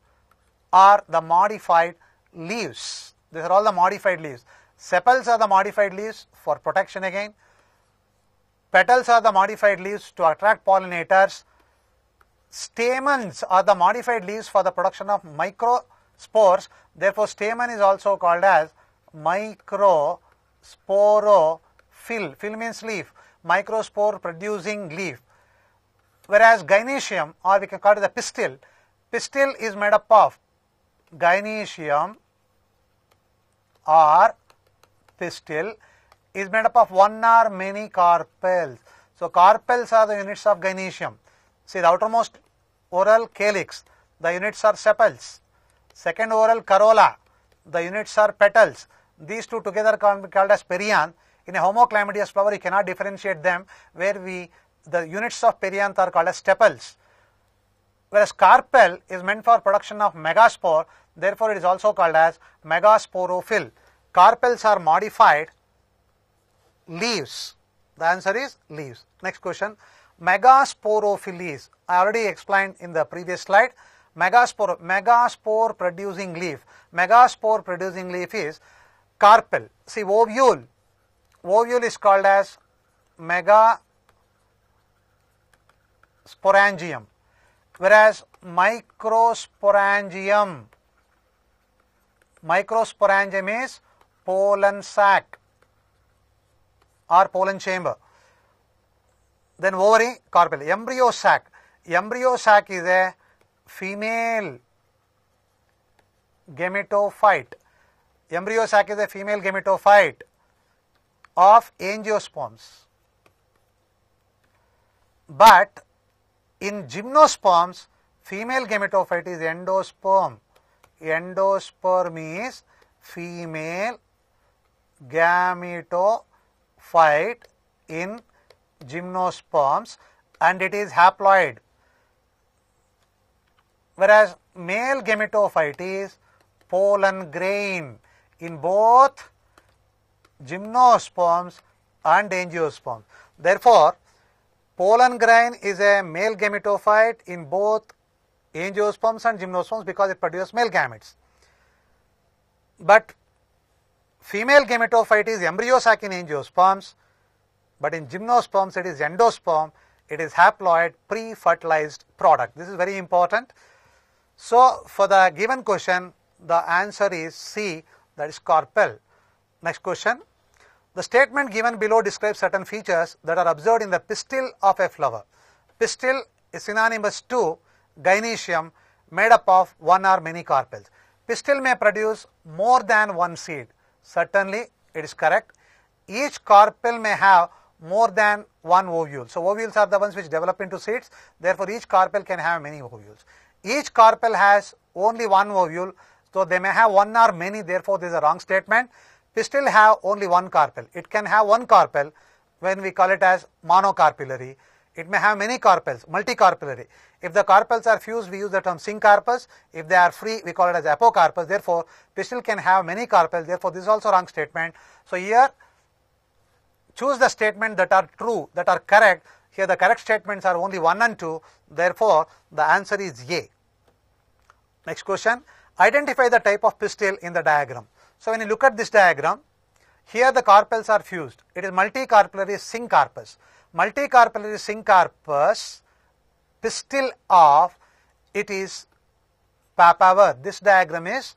are the modified leaves. These are all the modified leaves. Sepals are the modified leaves for protection again. Petals are the modified leaves to attract pollinators. Stamens are the modified leaves for the production of microspores. Therefore, stamen is also called as microsporophyll. Phyll means leaf. Microspore producing leaf. Whereas gynaecium, or we can call it the pistil, pistil is made up of gynaecium or pistil is made up of one or many carpels. So carpels are the units of gynaecium. See the outermost oral calyx, the units are sepals. Second oral corolla, the units are petals. These two together can be called as perian. In a homoclamadeous flower, you cannot differentiate them where we the units of perianth are called as stepels. Whereas carpel is meant for production of megaspore, therefore it is also called as megasporophyll. Carpels are modified leaves. The answer is leaves. Next question. Megasporophyll I already explained in the previous slide. Megaspore, megaspore producing leaf. Megaspore producing leaf is carpel. See ovule. Ovule is called as mega sporangium, whereas microsporangium, microsporangium is pollen sac or pollen chamber. Then ovary, carpel, embryo sac. Embryo sac is a female gametophyte. Embryo sac is a female gametophyte of angiosperms. But in gymnosperms, female gametophyte is endosperm. Endosperm is female gametophyte in gymnosperms and it is haploid. Whereas male gametophyte is pollen grain in both gymnosperms and angiosperms. Therefore, grain is a male gametophyte in both angiosperms and gymnosperms because it produces male gametes. But female gametophyte is embryo sac in angiosperms, but in gymnosperms it is endosperm, it is haploid pre-fertilized product. This is very important. So, for the given question, the answer is C, that is carpel. Next question. The statement given below describes certain features that are observed in the pistil of a flower. Pistil is synonymous to gynecium made up of one or many carpels. Pistil may produce more than one seed. Certainly, it is correct. Each carpel may have more than one ovule. So, ovules are the ones which develop into seeds. Therefore, each carpel can have many ovules. Each carpel has only one ovule. So, they may have one or many. Therefore, this is a wrong statement we still have only one carpel. It can have one carpel when we call it as monocarpillary. It may have many carpels, multicarpillary. If the carpels are fused, we use the term syncarpus. If they are free, we call it as apocarpus. Therefore, pistil can have many carpels. Therefore, this is also wrong statement. So here, choose the statement that are true, that are correct. Here the correct statements are only 1 and 2. Therefore, the answer is A. Next question. Identify the type of pistil in the diagram. So when you look at this diagram, here the carpels are fused. It is multicarpillary syncarpus. Multicarpillary syncarpus, pistil of, it is papaver. This diagram is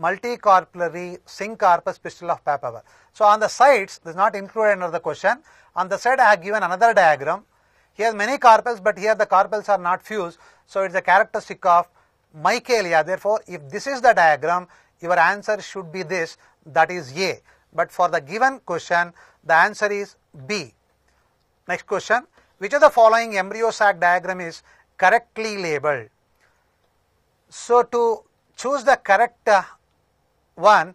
multicarpillary syncarpus pistil of papaver. So on the sides, this is not included under the question. On the side, I have given another diagram. Here many carpels, but here the carpels are not fused. So it is a characteristic of mycalia. Therefore, if this is the diagram, your answer should be this that is A. But for the given question, the answer is B. Next question, which of the following embryo sac diagram is correctly labeled? So to choose the correct uh, one,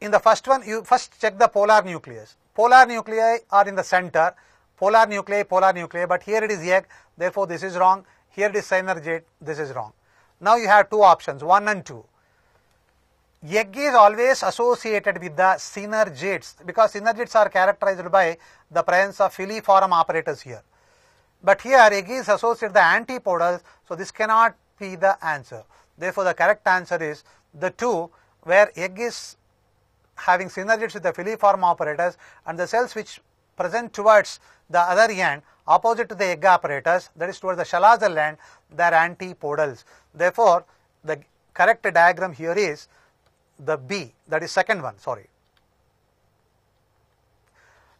in the first one, you first check the polar nucleus. Polar nuclei are in the center, polar nuclei, polar nuclei, but here it is egg, therefore this is wrong, here it is synergate, this is wrong. Now you have two options, 1 and 2 egg is always associated with the synergids because synergids are characterized by the presence of filiform operators here. But here egg is associated with the antipodals, so this cannot be the answer. Therefore, the correct answer is the two where egg is having synergids with the filiform operators and the cells which present towards the other end opposite to the egg operators that is towards the shalazal end they are antipodals. Therefore, the correct diagram here is the B that is second one sorry.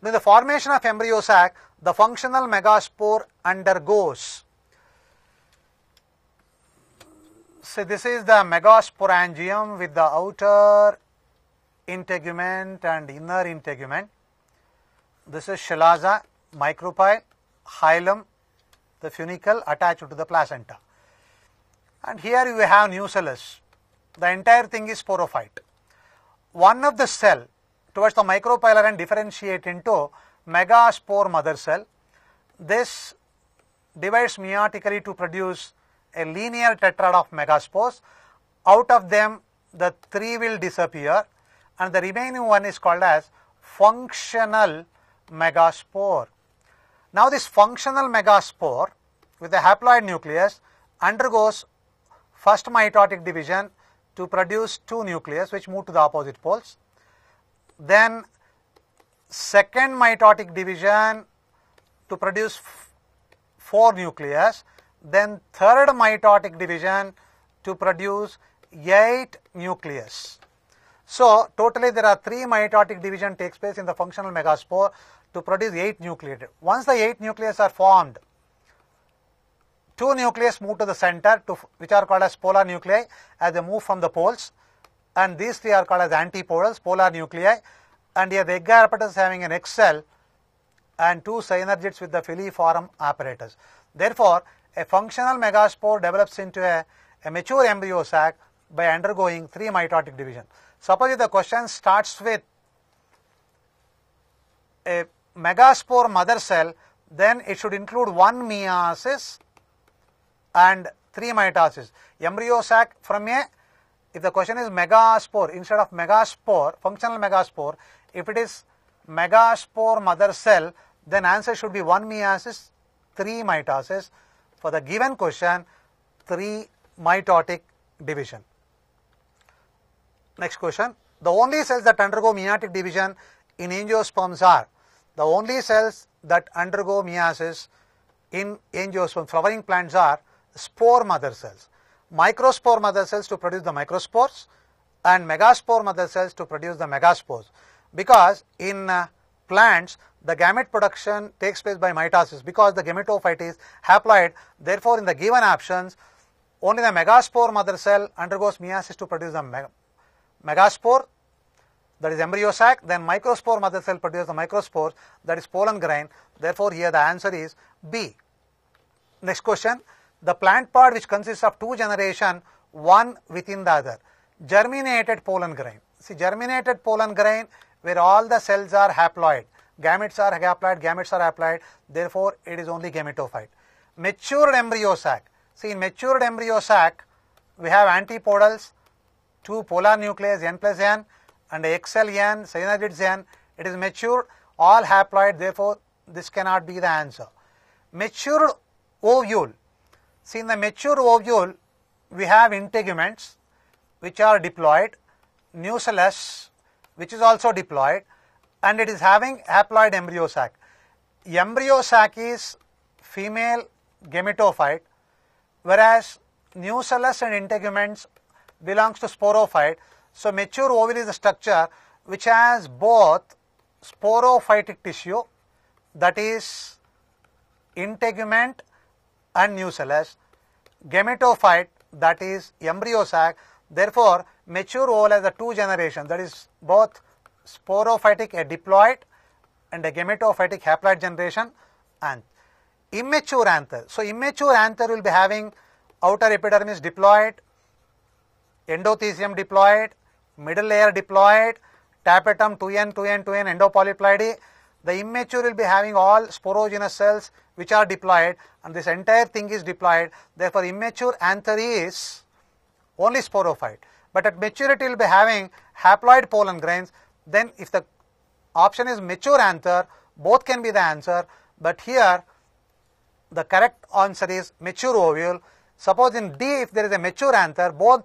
In the formation of embryo sac, the functional megaspore undergoes. So this is the megasporangium with the outer integument and inner integument. This is shilaza, micropyle, hilum, the funicle attached to the placenta. And here you have nucellus the entire thing is sporophyte. One of the cell towards the and differentiate into megaspore mother cell. This divides meiotically to produce a linear tetrad of megaspores. Out of them, the three will disappear and the remaining one is called as functional megaspore. Now, this functional megaspore with the haploid nucleus undergoes first mitotic division to produce two nucleus which move to the opposite poles. Then second mitotic division to produce four nucleus, then third mitotic division to produce eight nucleus. So, totally there are three mitotic division takes place in the functional megaspore to produce eight nuclei. Once the eight nucleus are formed, Two nucleus move to the center to, which are called as polar nuclei as they move from the poles and these three are called as antipodals polar nuclei and here the egg apparatus having an X cell and two synergids with the filiform apparatus. Therefore, a functional megaspore develops into a, a mature embryo sac by undergoing three mitotic division. Suppose if the question starts with a megaspore mother cell, then it should include one meiosis and 3 mitosis. Embryo sac from a, if the question is megaspore, instead of megaspore, functional megaspore, if it is megaspore mother cell, then answer should be 1 meiosis, 3 mitosis. For the given question, 3 mitotic division. Next question. The only cells that undergo meiotic division in angiosperms are the only cells that undergo meiosis in angiosperms, flowering plants are spore mother cells, microspore mother cells to produce the microspores and megaspore mother cells to produce the megaspores. Because in uh, plants, the gamete production takes place by mitosis because the gametophyte is haploid. Therefore, in the given options, only the megaspore mother cell undergoes meiosis to produce the megaspore, that is embryo sac, then microspore mother cell produces the microspores, that is pollen grain. Therefore, here the answer is B. Next question the plant pod which consists of two generation, one within the other. Germinated pollen grain. See, germinated pollen grain where all the cells are haploid. Gametes are haploid, gametes are haploid, therefore it is only gametophyte. Matured embryo sac. See, in matured embryo sac, we have antipodals, two polar nucleus, N plus N, and XLN, cyanidids N. It is matured, all haploid, therefore this cannot be the answer. Matured ovule. See, in the mature ovule, we have integuments which are deployed, nucellus which is also deployed, and it is having haploid embryo sac. Embryo sac is female gametophyte, whereas nucellus and integuments belongs to sporophyte. So, mature ovule is a structure which has both sporophytic tissue that is integument and new cellulose, gametophyte that is embryo sac. Therefore, mature ovule has a two generations that is both sporophytic a diploid and a gametophytic haploid generation and immature anther. So, immature anther will be having outer epidermis diploid, endothesium diploid, middle layer diploid, tapetum 2n, 2n, 2n endopolyploidy the immature will be having all sporogenous cells which are diploid and this entire thing is diploid. Therefore, immature anther is only sporophyte. But at maturity it will be having haploid pollen grains. Then if the option is mature anther, both can be the answer. But here the correct answer is mature ovule. Suppose in D if there is a mature anther, both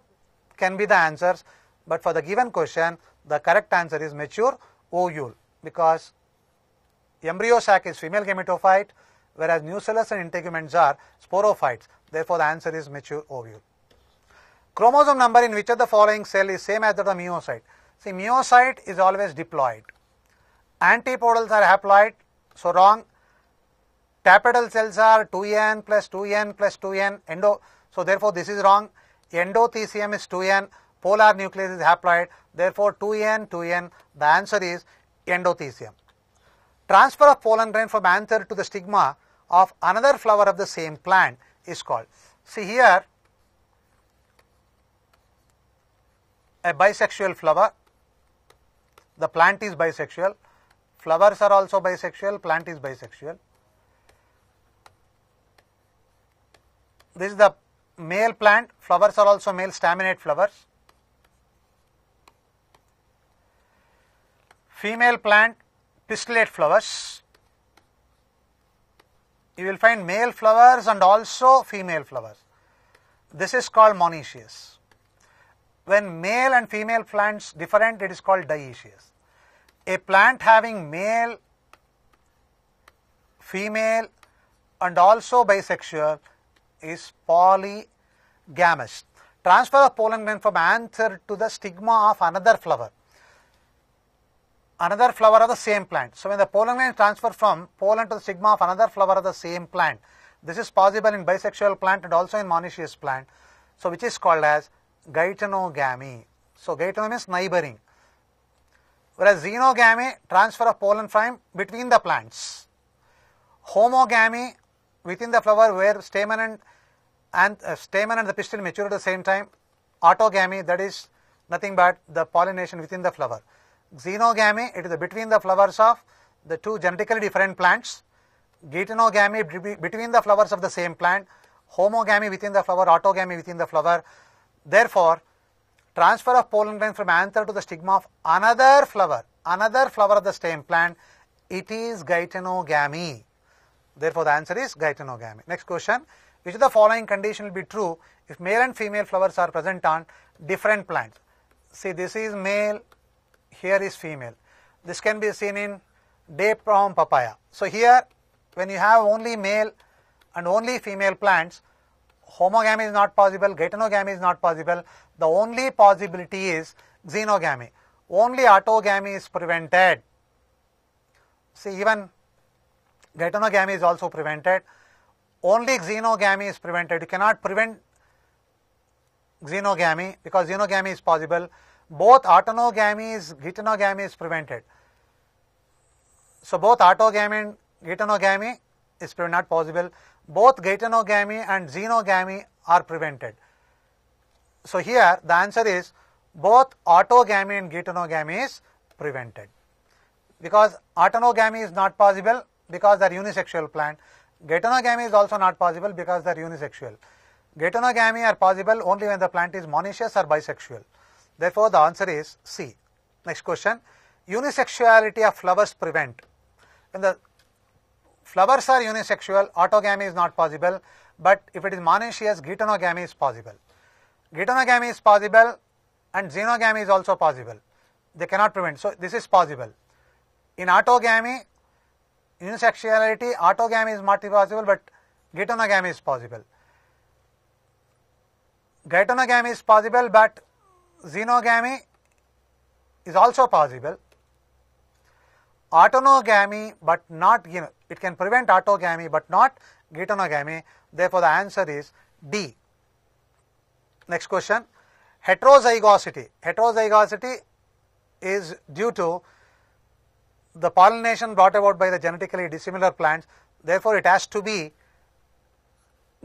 can be the answers. But for the given question, the correct answer is mature ovule because Embryo sac is female gametophyte, whereas nucellus and integuments are sporophytes. Therefore, the answer is mature ovule. Chromosome number in which of the following cell is same as that of the See, meiocyte is always diploid. Antipodals are haploid, so wrong. Tapetal cells are 2n plus 2n plus 2n endo, so therefore this is wrong. Endothecium is 2n, polar nucleus is haploid, therefore 2n, 2n, the answer is endothecium. Transfer of pollen grain from anther to the stigma of another flower of the same plant is called. See here, a bisexual flower, the plant is bisexual, flowers are also bisexual, plant is bisexual. This is the male plant, flowers are also male staminate flowers. Female plant, pistillate flowers. You will find male flowers and also female flowers. This is called monoecious. When male and female plants different, it is called dioecious. A plant having male, female, and also bisexual is polygamous. Transfer of pollen grain from anther to the stigma of another flower another flower of the same plant. So when the pollen grain is transferred from pollen to the stigma of another flower of the same plant, this is possible in bisexual plant and also in monoecious plant. So which is called as gaitenogamy. So gaitenogamy is neighboring. Whereas xenogamy, transfer of pollen from between the plants. Homogamy, within the flower where stamen and, and uh, stamen and the pistil mature at the same time. Autogamy, that is nothing but the pollination within the flower. Xenogamy, it is between the flowers of the two genetically different plants. Gatenogamy, between the flowers of the same plant. Homogamy, within the flower. Autogamy, within the flower. Therefore, transfer of pollen grain from anther to the stigma of another flower, another flower of the same plant, it is gaitenogamy. Therefore, the answer is gaitenogamy. Next question. Which of the following condition will be true if male and female flowers are present on different plants? See, this is male, here is female. This can be seen in day palm papaya. So here, when you have only male and only female plants, homogamy is not possible, gatenogamy is not possible. The only possibility is xenogamy. Only autogamy is prevented. See, even gatenogamy is also prevented. Only xenogamy is prevented. You cannot prevent xenogamy because xenogamy is possible both autonogamy is heteronogamy is prevented. So both autogamy and heteronogamy is not possible. Both heteronogamy and xenogamy are prevented. So here the answer is both autogamy and heteronogamy is prevented because autonogamy is not possible because they are unisexual plant. Gatonogamy is also not possible because they are unisexual. Gatonogamy are possible only when the plant is monoecious or bisexual. Therefore, the answer is C. Next question, unisexuality of flowers prevent. When the flowers are unisexual, autogamy is not possible, but if it is monoecious, ketonogamy is possible. Ketonogamy is possible and xenogamy is also possible. They cannot prevent, so this is possible. In autogamy, unisexuality, autogamy is not possible, but ketonogamy is possible. Gaetonogamy is possible, but xenogamy is also possible. Autonogamy but not you know, it can prevent autogamy but not gatonogamy. Therefore, the answer is D. Next question. Heterozygosity. Heterozygosity is due to the pollination brought about by the genetically dissimilar plants. Therefore, it has to be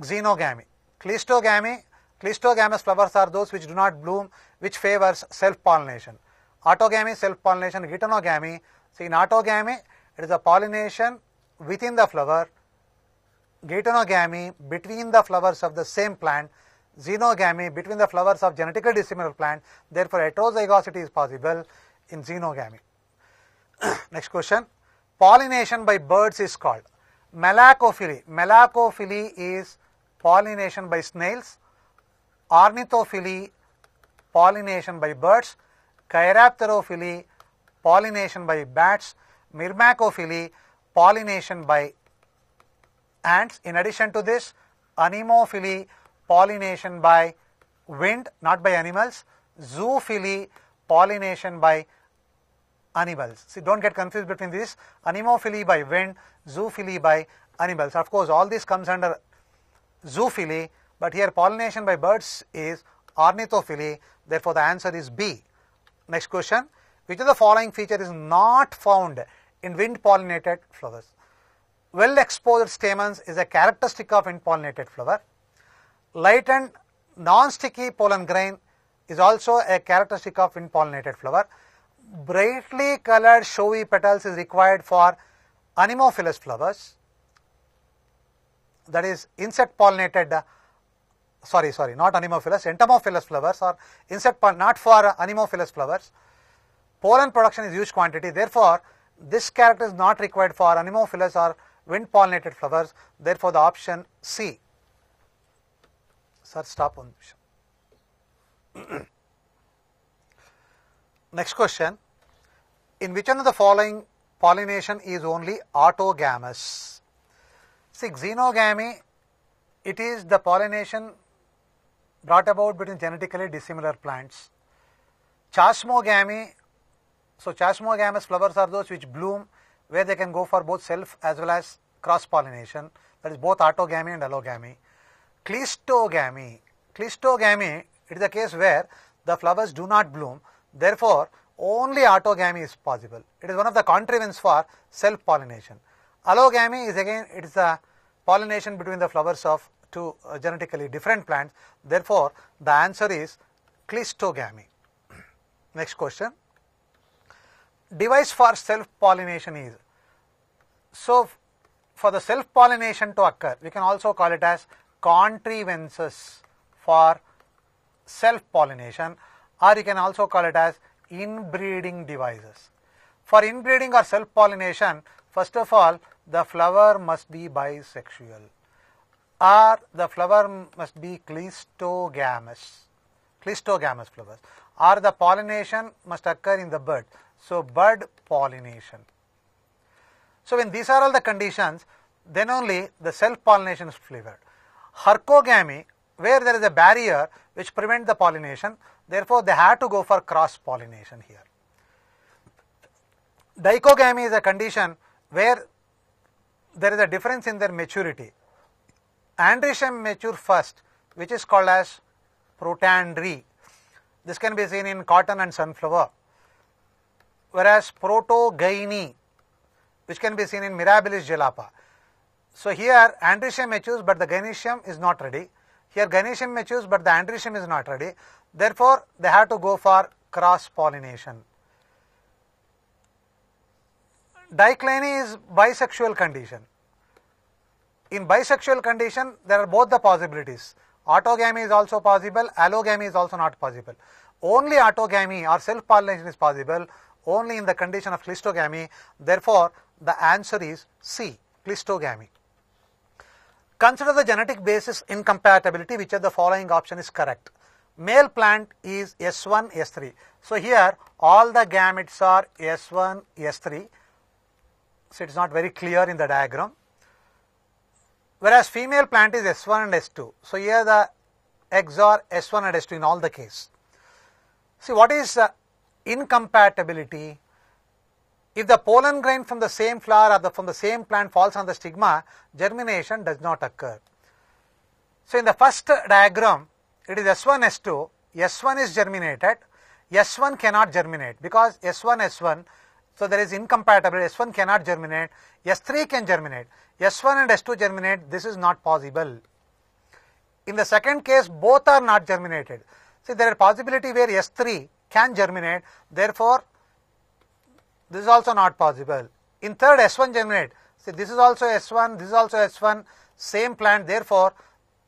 xenogamy. Cleistogamy. Cleistogamous flowers are those which do not bloom which favors self-pollination. Autogamy, self-pollination, heteronogamy. See, in autogamy, it is a pollination within the flower, gatenogamy between the flowers of the same plant, xenogamy between the flowers of genetically dissimilar plant. Therefore, heterozygosity is possible in xenogamy. Next question. Pollination by birds is called malacophily. Malacophily is pollination by snails. Ornithophily pollination by birds, Chirapterophily, pollination by bats, myrmecophily. pollination by ants. In addition to this, Anemophily, pollination by wind, not by animals, Zoophily, pollination by animals. See, don't get confused between this anemophily by wind, zoophily by animals. Of course, all this comes under zoophily, but here pollination by birds is ornithophily therefore the answer is B. Next question which of the following feature is not found in wind pollinated flowers? Well exposed stamens is a characteristic of wind pollinated flower. Light and non-sticky pollen grain is also a characteristic of wind pollinated flower. Brightly colored showy petals is required for anemophilous flowers that is insect pollinated sorry, sorry, not anemophilous, entomophilous flowers or insect, not for anemophilous flowers. Pollen production is huge quantity, therefore, this character is not required for anemophilous or wind pollinated flowers, therefore, the option C. Sir, stop Next question, in which one of the following pollination is only autogamous? See, xenogamy, it is the pollination brought about between genetically dissimilar plants. Chasmogamy, so chasmogamous flowers are those which bloom where they can go for both self as well as cross-pollination, that is both autogamy and allogamy. Cleistogamy, cleistogamy, it is a case where the flowers do not bloom, therefore only autogamy is possible. It is one of the contrivance for self-pollination. Allogamy is again, it is the pollination between the flowers of to uh, genetically different plants. Therefore, the answer is cleistogamy. Next question. Device for self-pollination is. So, for the self-pollination to occur, we can also call it as contrivances for self-pollination or you can also call it as inbreeding devices. For inbreeding or self-pollination, first of all, the flower must be bisexual or the flower must be cleistogamous, cleistogamous flowers, or the pollination must occur in the bud. So, bud pollination. So, when these are all the conditions, then only the self pollination is favored. Hercogamy, where there is a barrier which prevents the pollination, therefore, they have to go for cross pollination here. Dichogamy is a condition where there is a difference in their maturity andrisium mature first which is called as protandry. This can be seen in cotton and sunflower. Whereas protogyne which can be seen in mirabilis gelapa. So here andrecium matures but the gynecium is not ready. Here gynecium matures but the andrisium is not ready. Therefore they have to go for cross pollination. Dicliny is bisexual condition. In bisexual condition, there are both the possibilities. Autogamy is also possible, allogamy is also not possible. Only autogamy or self-pollination is possible only in the condition of cleistogamy. Therefore, the answer is C, cleistogamy. Consider the genetic basis incompatibility, which of the following option is correct. Male plant is S1, S3. So here all the gametes are S1, S3. So it is not very clear in the diagram. Whereas female plant is S1 and S2. So here the X are S1 and S2 in all the case. See what is uh, incompatibility? If the pollen grain from the same flower or the, from the same plant falls on the stigma, germination does not occur. So in the first diagram, it is S1, S2, S1 is germinated, S1 cannot germinate because S1, S1 so there is incompatible, S1 cannot germinate, S3 can germinate, S1 and S2 germinate, this is not possible. In the second case, both are not germinated. See, there are possibility where S3 can germinate, therefore, this is also not possible. In third, S1 germinate. See, this is also S1, this is also S1, same plant, therefore,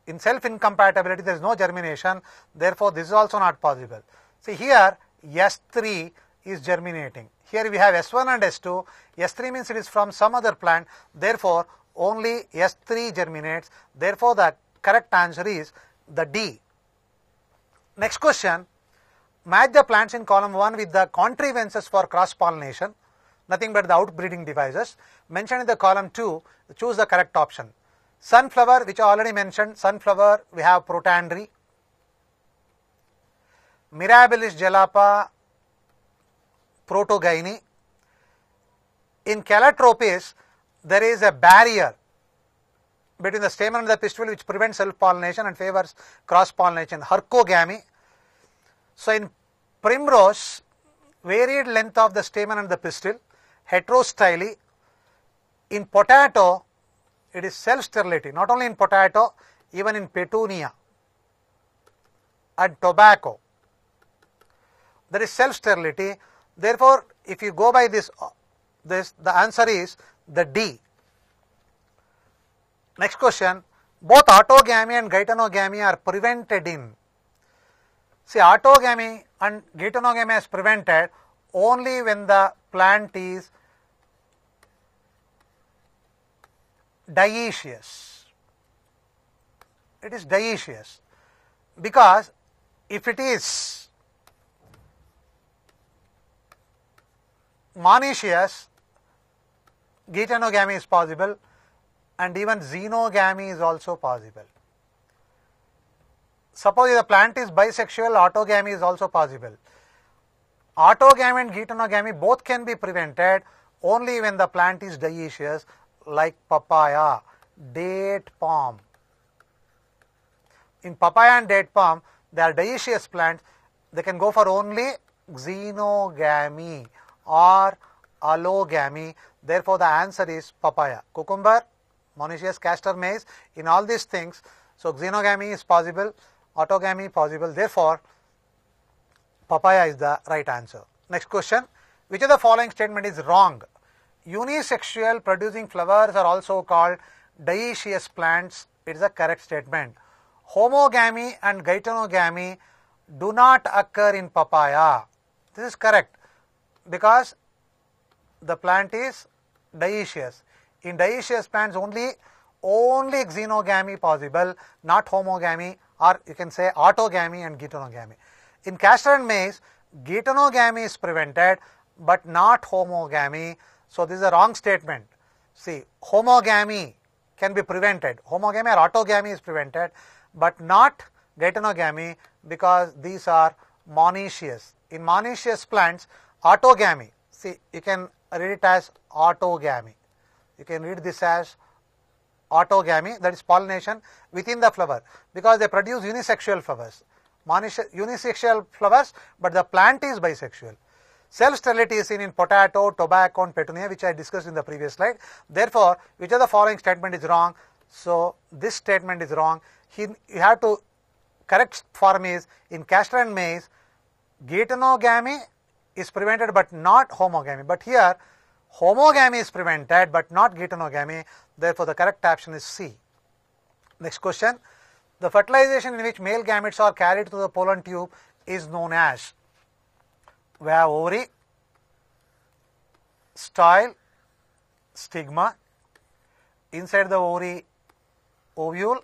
in self incompatibility, there is no germination, therefore, this is also not possible. See, here S3 is germinating. Here we have S1 and S2. S3 means it is from some other plant. Therefore, only S3 germinates. Therefore, the correct answer is the D. Next question. Match the plants in column 1 with the contrivances for cross-pollination. Nothing but the outbreeding devices. Mentioned in the column 2, choose the correct option. Sunflower, which I already mentioned, sunflower, we have protandry. Mirabilis jalapa protogyny. In Calatropis, there is a barrier between the stamen and the pistil which prevents self-pollination and favors cross-pollination, hercogamy. So in primrose, varied length of the stamen and the pistil, heterostyly. In potato, it is self-sterility, not only in potato, even in petunia and tobacco. There is self-sterility Therefore, if you go by this, uh, this the answer is the D. Next question, both autogamy and gaitenogamy are prevented in. See, autogamy and gaitenogamy is prevented only when the plant is dioecious. It is dioecious because if it is monoecious, Gitanogamy is possible and even xenogamy is also possible. Suppose the plant is bisexual, autogamy is also possible. Autogamy and Gitanogamy both can be prevented only when the plant is dioecious like papaya, date palm. In papaya and date palm, they are dioecious plants. They can go for only xenogamy or allogamy. Therefore, the answer is papaya. Cucumber, monoecious castor maize, in all these things, so xenogamy is possible, autogamy possible. Therefore, papaya is the right answer. Next question, which of the following statement is wrong? Unisexual producing flowers are also called dioecious plants. It is a correct statement. Homogamy and gaitenogamy do not occur in papaya. This is correct because the plant is dioecious. In dioecious plants only, only xenogamy possible, not homogamy or you can say autogamy and ketonogamy. In castor and maize, ketonogamy is prevented but not homogamy. So this is a wrong statement. See, homogamy can be prevented. Homogamy or autogamy is prevented but not ketonogamy because these are monoecious. In monoecious plants, autogamy. See, you can read it as autogamy. You can read this as autogamy, that is pollination within the flower, because they produce unisexual flowers, unisexual flowers, but the plant is bisexual. Cell sterility is seen in potato, tobacco, and petunia, which I discussed in the previous slide. Therefore, which of the following statement is wrong? So, this statement is wrong. He, you have to correct form is in castor and maize, gatenogamy is prevented but not homogamy. But here homogamy is prevented but not ketonogamy. Therefore, the correct option is C. Next question. The fertilization in which male gametes are carried through the pollen tube is known as we have ovary, style, stigma, inside the ovary ovule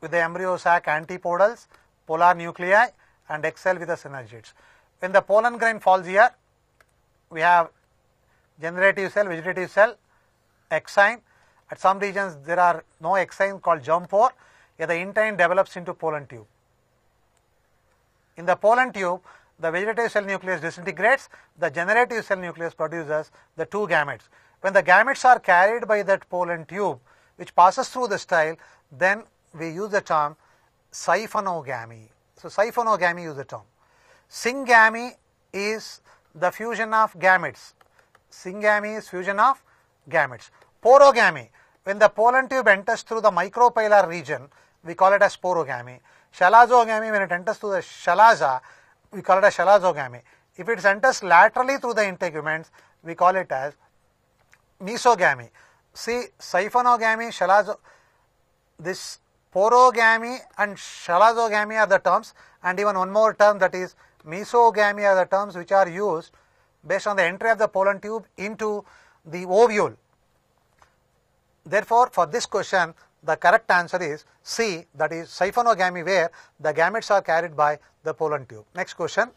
with the embryo sac antipodals, polar nuclei and excel with the synergids. When the pollen grain falls here, we have generative cell, vegetative cell, exine. At some regions, there are no exine called germ pore. Here, the intine develops into pollen tube. In the pollen tube, the vegetative cell nucleus disintegrates, the generative cell nucleus produces the two gametes. When the gametes are carried by that pollen tube, which passes through the style, then we use the term siphonogamy. So, siphonogamy is the term. Syngamy is the fusion of gametes. Syngamy is fusion of gametes. Porogamy, when the pollen tube enters through the micropylar region, we call it as porogamy. Shalazogamy, when it enters through the shalaza, we call it as shalazogamy. If it enters laterally through the integuments, we call it as mesogamy. See, siphonogamy, shalazo, this porogamy and shalazogamy are the terms, and even one more term that is mesogamy are the terms which are used based on the entry of the pollen tube into the ovule. Therefore, for this question, the correct answer is C, that is siphonogamy, where the gametes are carried by the pollen tube. Next question,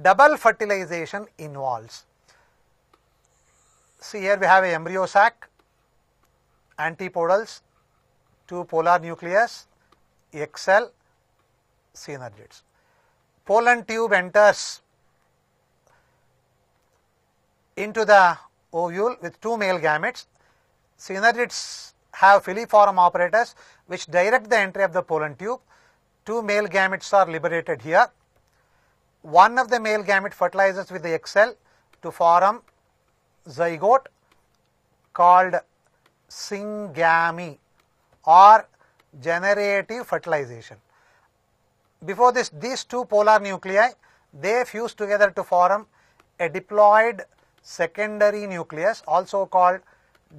double fertilization involves. See here we have a embryo sac, antipodals, two polar nucleus, XL, synergids pollen tube enters into the ovule with two male gametes. Synergids have filiform operators which direct the entry of the pollen tube. Two male gametes are liberated here. One of the male gamete fertilizes with the XL to form zygote called syngamy or generative fertilization. Before this, these two polar nuclei, they fuse together to form a diploid secondary nucleus, also called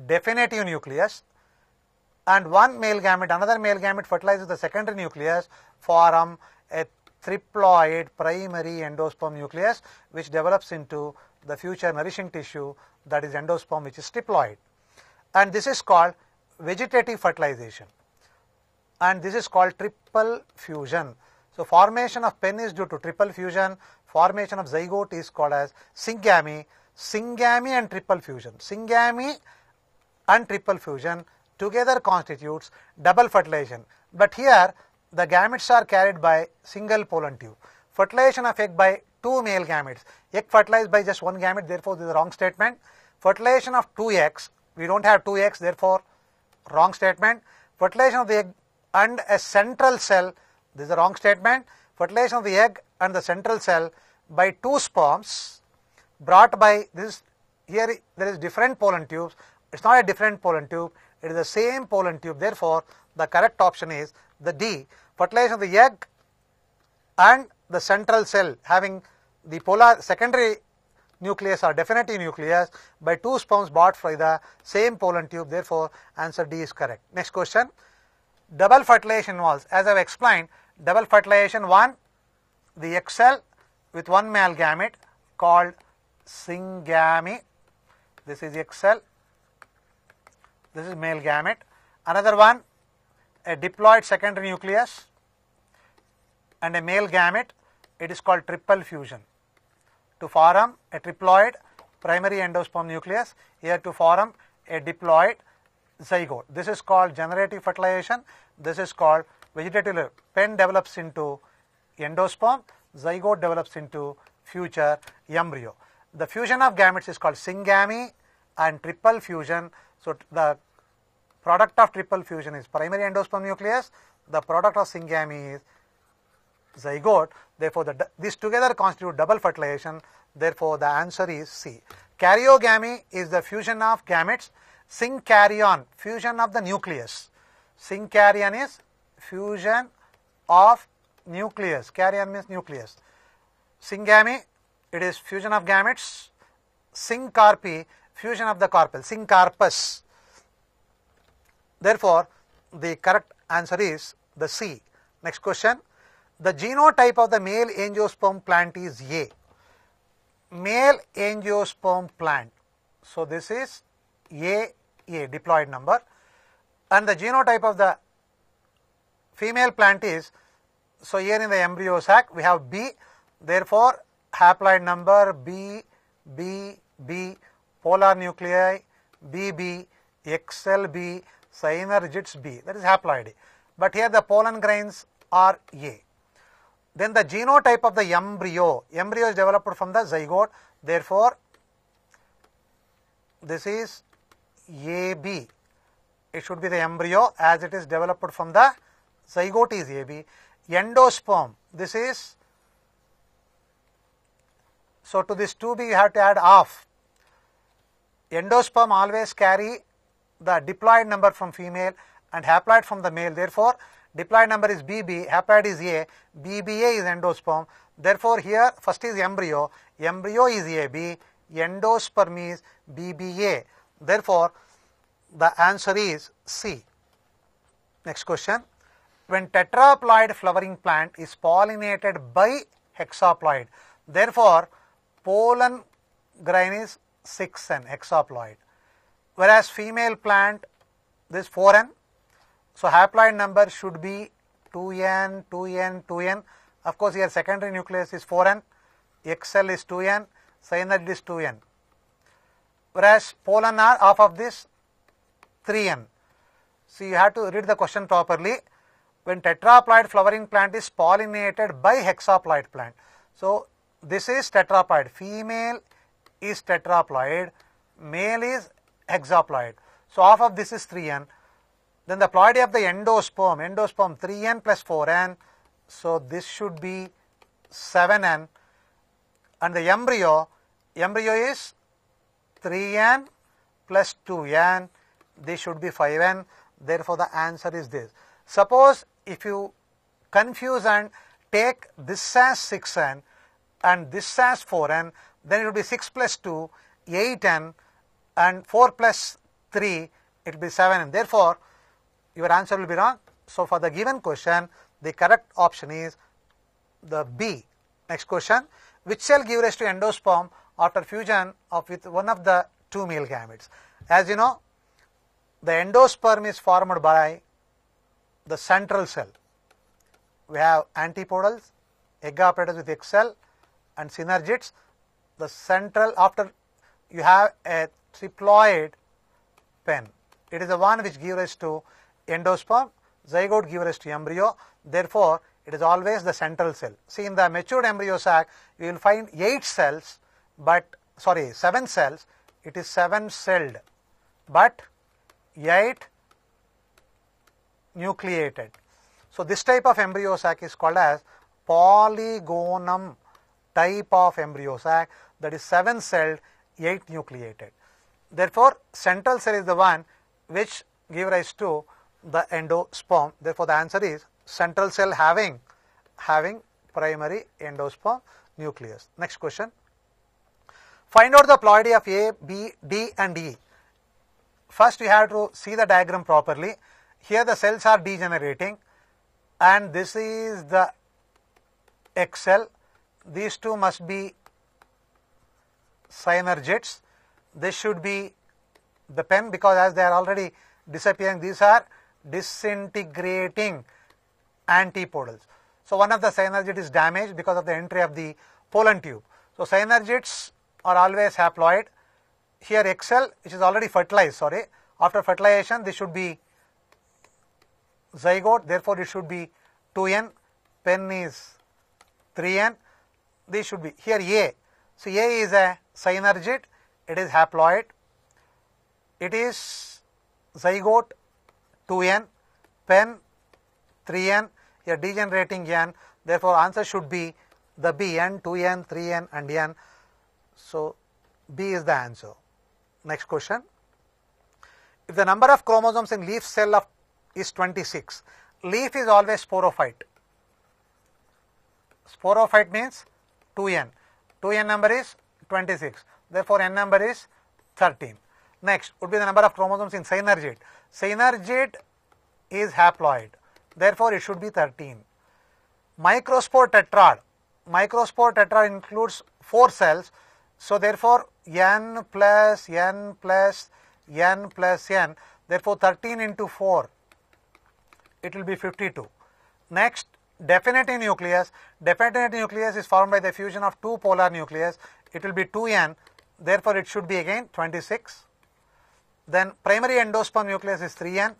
definitive nucleus. And one male gamete, another male gamete fertilizes the secondary nucleus, form a triploid primary endosperm nucleus, which develops into the future nourishing tissue that is endosperm, which is triploid. And this is called vegetative fertilization. And this is called triple fusion. So formation of pen is due to triple fusion, formation of zygote is called as syngamy, syngamy and triple fusion. Syngamy and triple fusion together constitutes double fertilization. But here the gametes are carried by single pollen tube. Fertilization of egg by two male gametes. Egg fertilized by just one gamete, therefore this is a wrong statement. Fertilization of two eggs, we don't have two eggs, therefore wrong statement. Fertilization of the egg and a central cell this is a wrong statement, fertilization of the egg and the central cell by two sperms brought by this, here there is different pollen tubes, it is not a different pollen tube, it is the same pollen tube, therefore, the correct option is the D, fertilization of the egg and the central cell having the polar secondary nucleus or definitely nucleus by two sperms brought by the same pollen tube. Therefore, answer D is correct. Next question. Double fertilization involves, as I have explained, double fertilization 1 the X cell with one male gamete called syngamy this is X cell this is male gamete another one a diploid secondary nucleus and a male gamete it is called triple fusion to form a triploid primary endosperm nucleus here to form a diploid zygote this is called generative fertilization this is called vegetative pen develops into endosperm, zygote develops into future embryo. The fusion of gametes is called syngamy and triple fusion. So, the product of triple fusion is primary endosperm nucleus, the product of syngamy is zygote. Therefore, the, this together constitute double fertilization. Therefore, the answer is C. Karyogamy is the fusion of gametes. Syncaryon, fusion of the nucleus. Syncaryon is fusion of nucleus. Carrion means nucleus. Syngamy, it is fusion of gametes. Syncarpy, fusion of the carpel. Syncarpus. Therefore, the correct answer is the C. Next question. The genotype of the male angiosperm plant is A. Male angiosperm plant. So, this is A, A diploid number. And the genotype of the female plant is, so here in the embryo sac we have B, therefore haploid number B, B, B, polar nuclei, BB, XLB, synergids B, that is haploid. But here the pollen grains are A. Then the genotype of the embryo, embryo is developed from the zygote, therefore this is AB. It should be the embryo as it is developed from the zygote is AB. Endosperm, this is, so to this 2B you have to add half. Endosperm always carry the diploid number from female and haploid from the male. Therefore, diploid number is BB, haploid is A, BBA is endosperm. Therefore, here first is embryo, embryo is AB, endosperm is BBA. Therefore, the answer is C. Next question when tetraploid flowering plant is pollinated by hexaploid. Therefore, pollen grain is 6n hexaploid, whereas female plant this 4n. So, haploid number should be 2n, 2n, 2n. Of course, here secondary nucleus is 4n, XL is 2n, cyanide is 2n. Whereas pollen are half of this 3n. So, you have to read the question properly when tetraploid flowering plant is pollinated by hexaploid plant. So, this is tetraploid, female is tetraploid, male is hexaploid. So, half of this is 3n. Then the ploidy of the endosperm, endosperm 3n plus 4n. So, this should be 7n and the embryo, embryo is 3n plus 2n, this should be 5n, therefore the answer is this. Suppose if you confuse and take this as 6n and this as 4n, then it will be 6 plus 2, 8n and 4 plus 3, it will be 7n. Therefore, your answer will be wrong. So, for the given question, the correct option is the B. Next question, which cell give rise to endosperm after fusion of with one of the two male gametes? As you know, the endosperm is formed by the central cell. We have antipodals, egg with x and synergids. The central, after you have a triploid pen, it is the one which gives rise to endosperm, zygote gives rise to embryo. Therefore, it is always the central cell. See, in the matured embryo sac, you will find 8 cells, but sorry, 7 cells. It is 7 celled, but 8 nucleated. So this type of embryo sac is called as polygonum type of embryo sac that is 7 celled 8 nucleated. Therefore, central cell is the one which give rise to the endosperm. Therefore, the answer is central cell having having primary endosperm nucleus. Next question. Find out the ploidy of A, B, D and E. First, we have to see the diagram properly. Here the cells are degenerating and this is the X cell. These two must be synergids. This should be the pen because as they are already disappearing, these are disintegrating antipodals. So one of the synergid is damaged because of the entry of the pollen tube. So synergids are always haploid. Here X cell, which is already fertilized, sorry, after fertilization, this should be zygote therefore it should be 2n pen is 3n this should be here a so a is a synergid it is haploid it is zygote 2n pen 3n a degenerating n therefore answer should be the bn 2n 3n and n so b is the answer next question if the number of chromosomes in leaf cell of is 26. Leaf is always sporophyte. Sporophyte means 2n. 2n number is 26. Therefore, n number is 13. Next would be the number of chromosomes in synergid. Synergid is haploid. Therefore, it should be 13. Microspore tetrad. Microspore tetrad includes 4 cells. So, therefore, n plus n plus n plus n. Therefore, 13 into 4 it will be 52. Next, definite nucleus. Definite nucleus is formed by the fusion of two polar nucleus. It will be 2n, therefore it should be again 26. Then primary endosperm nucleus is 3n.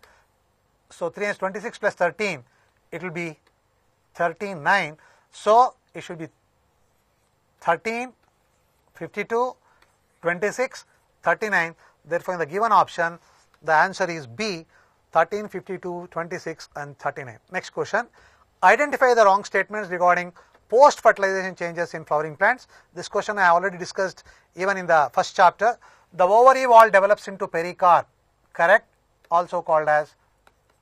So 3n is 26 plus 13, it will be 13, 9. So it should be 13, 52, 26, 39. Therefore, in the given option, the answer is B 13, 52, 26 and 39. Next question, identify the wrong statements regarding post fertilization changes in flowering plants. This question I already discussed even in the first chapter. The ovary wall develops into pericarp, correct, also called as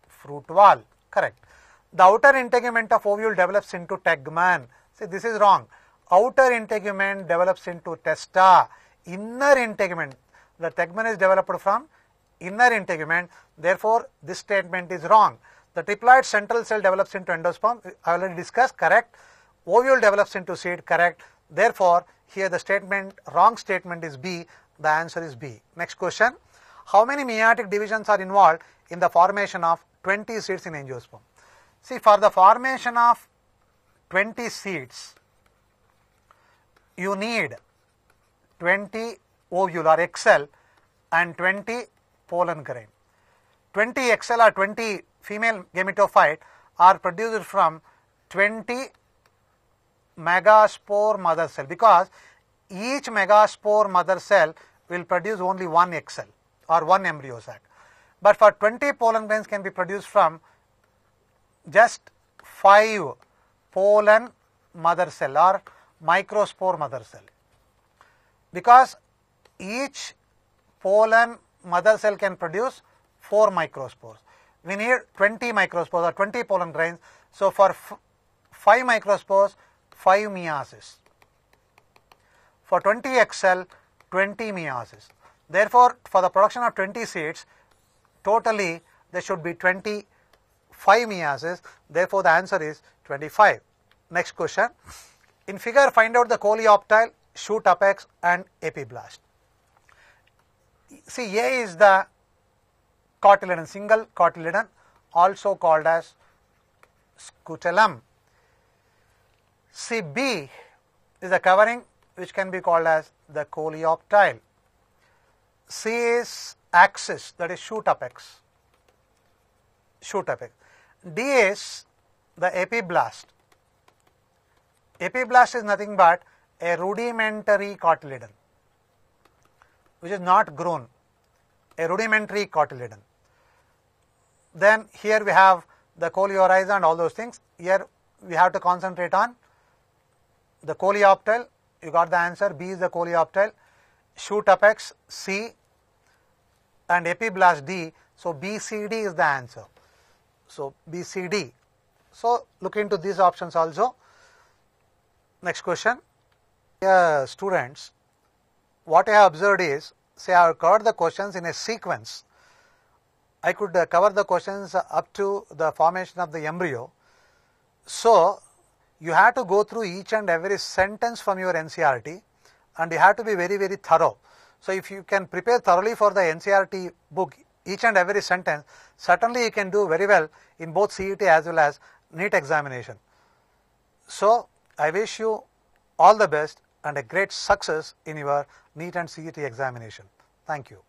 fruit wall, correct. The outer integument of ovule develops into tegmen. See, this is wrong. Outer integument develops into testa. Inner integument, the tegmen is developed from inner integument. Therefore, this statement is wrong. The triploid central cell develops into endosperm, I already discussed, correct. Ovule develops into seed, correct. Therefore, here the statement, wrong statement is B, the answer is B. Next question, how many meiotic divisions are involved in the formation of 20 seeds in angiosperm? See, for the formation of 20 seeds, you need 20 ovule or XL and 20 pollen grain. 20 XL or 20 female gametophyte are produced from 20 megaspore mother cell because each megaspore mother cell will produce only one XL or one embryo sac. But for 20 pollen grains can be produced from just 5 pollen mother cell or microspore mother cell. Because each pollen mother cell can produce 4 microspores. We need 20 microspores or 20 pollen grains. So for 5 microspores, 5 meiosis. For 20 XL, 20 meiosis. Therefore, for the production of 20 seeds, totally there should be 25 meiosis. Therefore, the answer is 25. Next question. In figure, find out the coleoptile, shoot apex and epiblast. See, A is the cotyledon, single cotyledon also called as scutellum. See B is a covering which can be called as the coleoptile. C is axis that is shoot apex. Shoot apex. D is the epiblast. Epiblast is nothing but a rudimentary cotyledon which is not grown a rudimentary cotyledon. Then here we have the coleoriza and all those things. Here we have to concentrate on the coleoptile. You got the answer. B is the coleoptile. Shoot apex C and epiblast D. So BCD is the answer. So BCD. So look into these options also. Next question. students, what I have observed is say I have covered the questions in a sequence, I could uh, cover the questions up to the formation of the embryo. So, you have to go through each and every sentence from your NCRT and you have to be very, very thorough. So, if you can prepare thoroughly for the NCRT book, each and every sentence, certainly you can do very well in both CET as well as NEET examination. So, I wish you all the best and a great success in your NEET and CET examination. Thank you.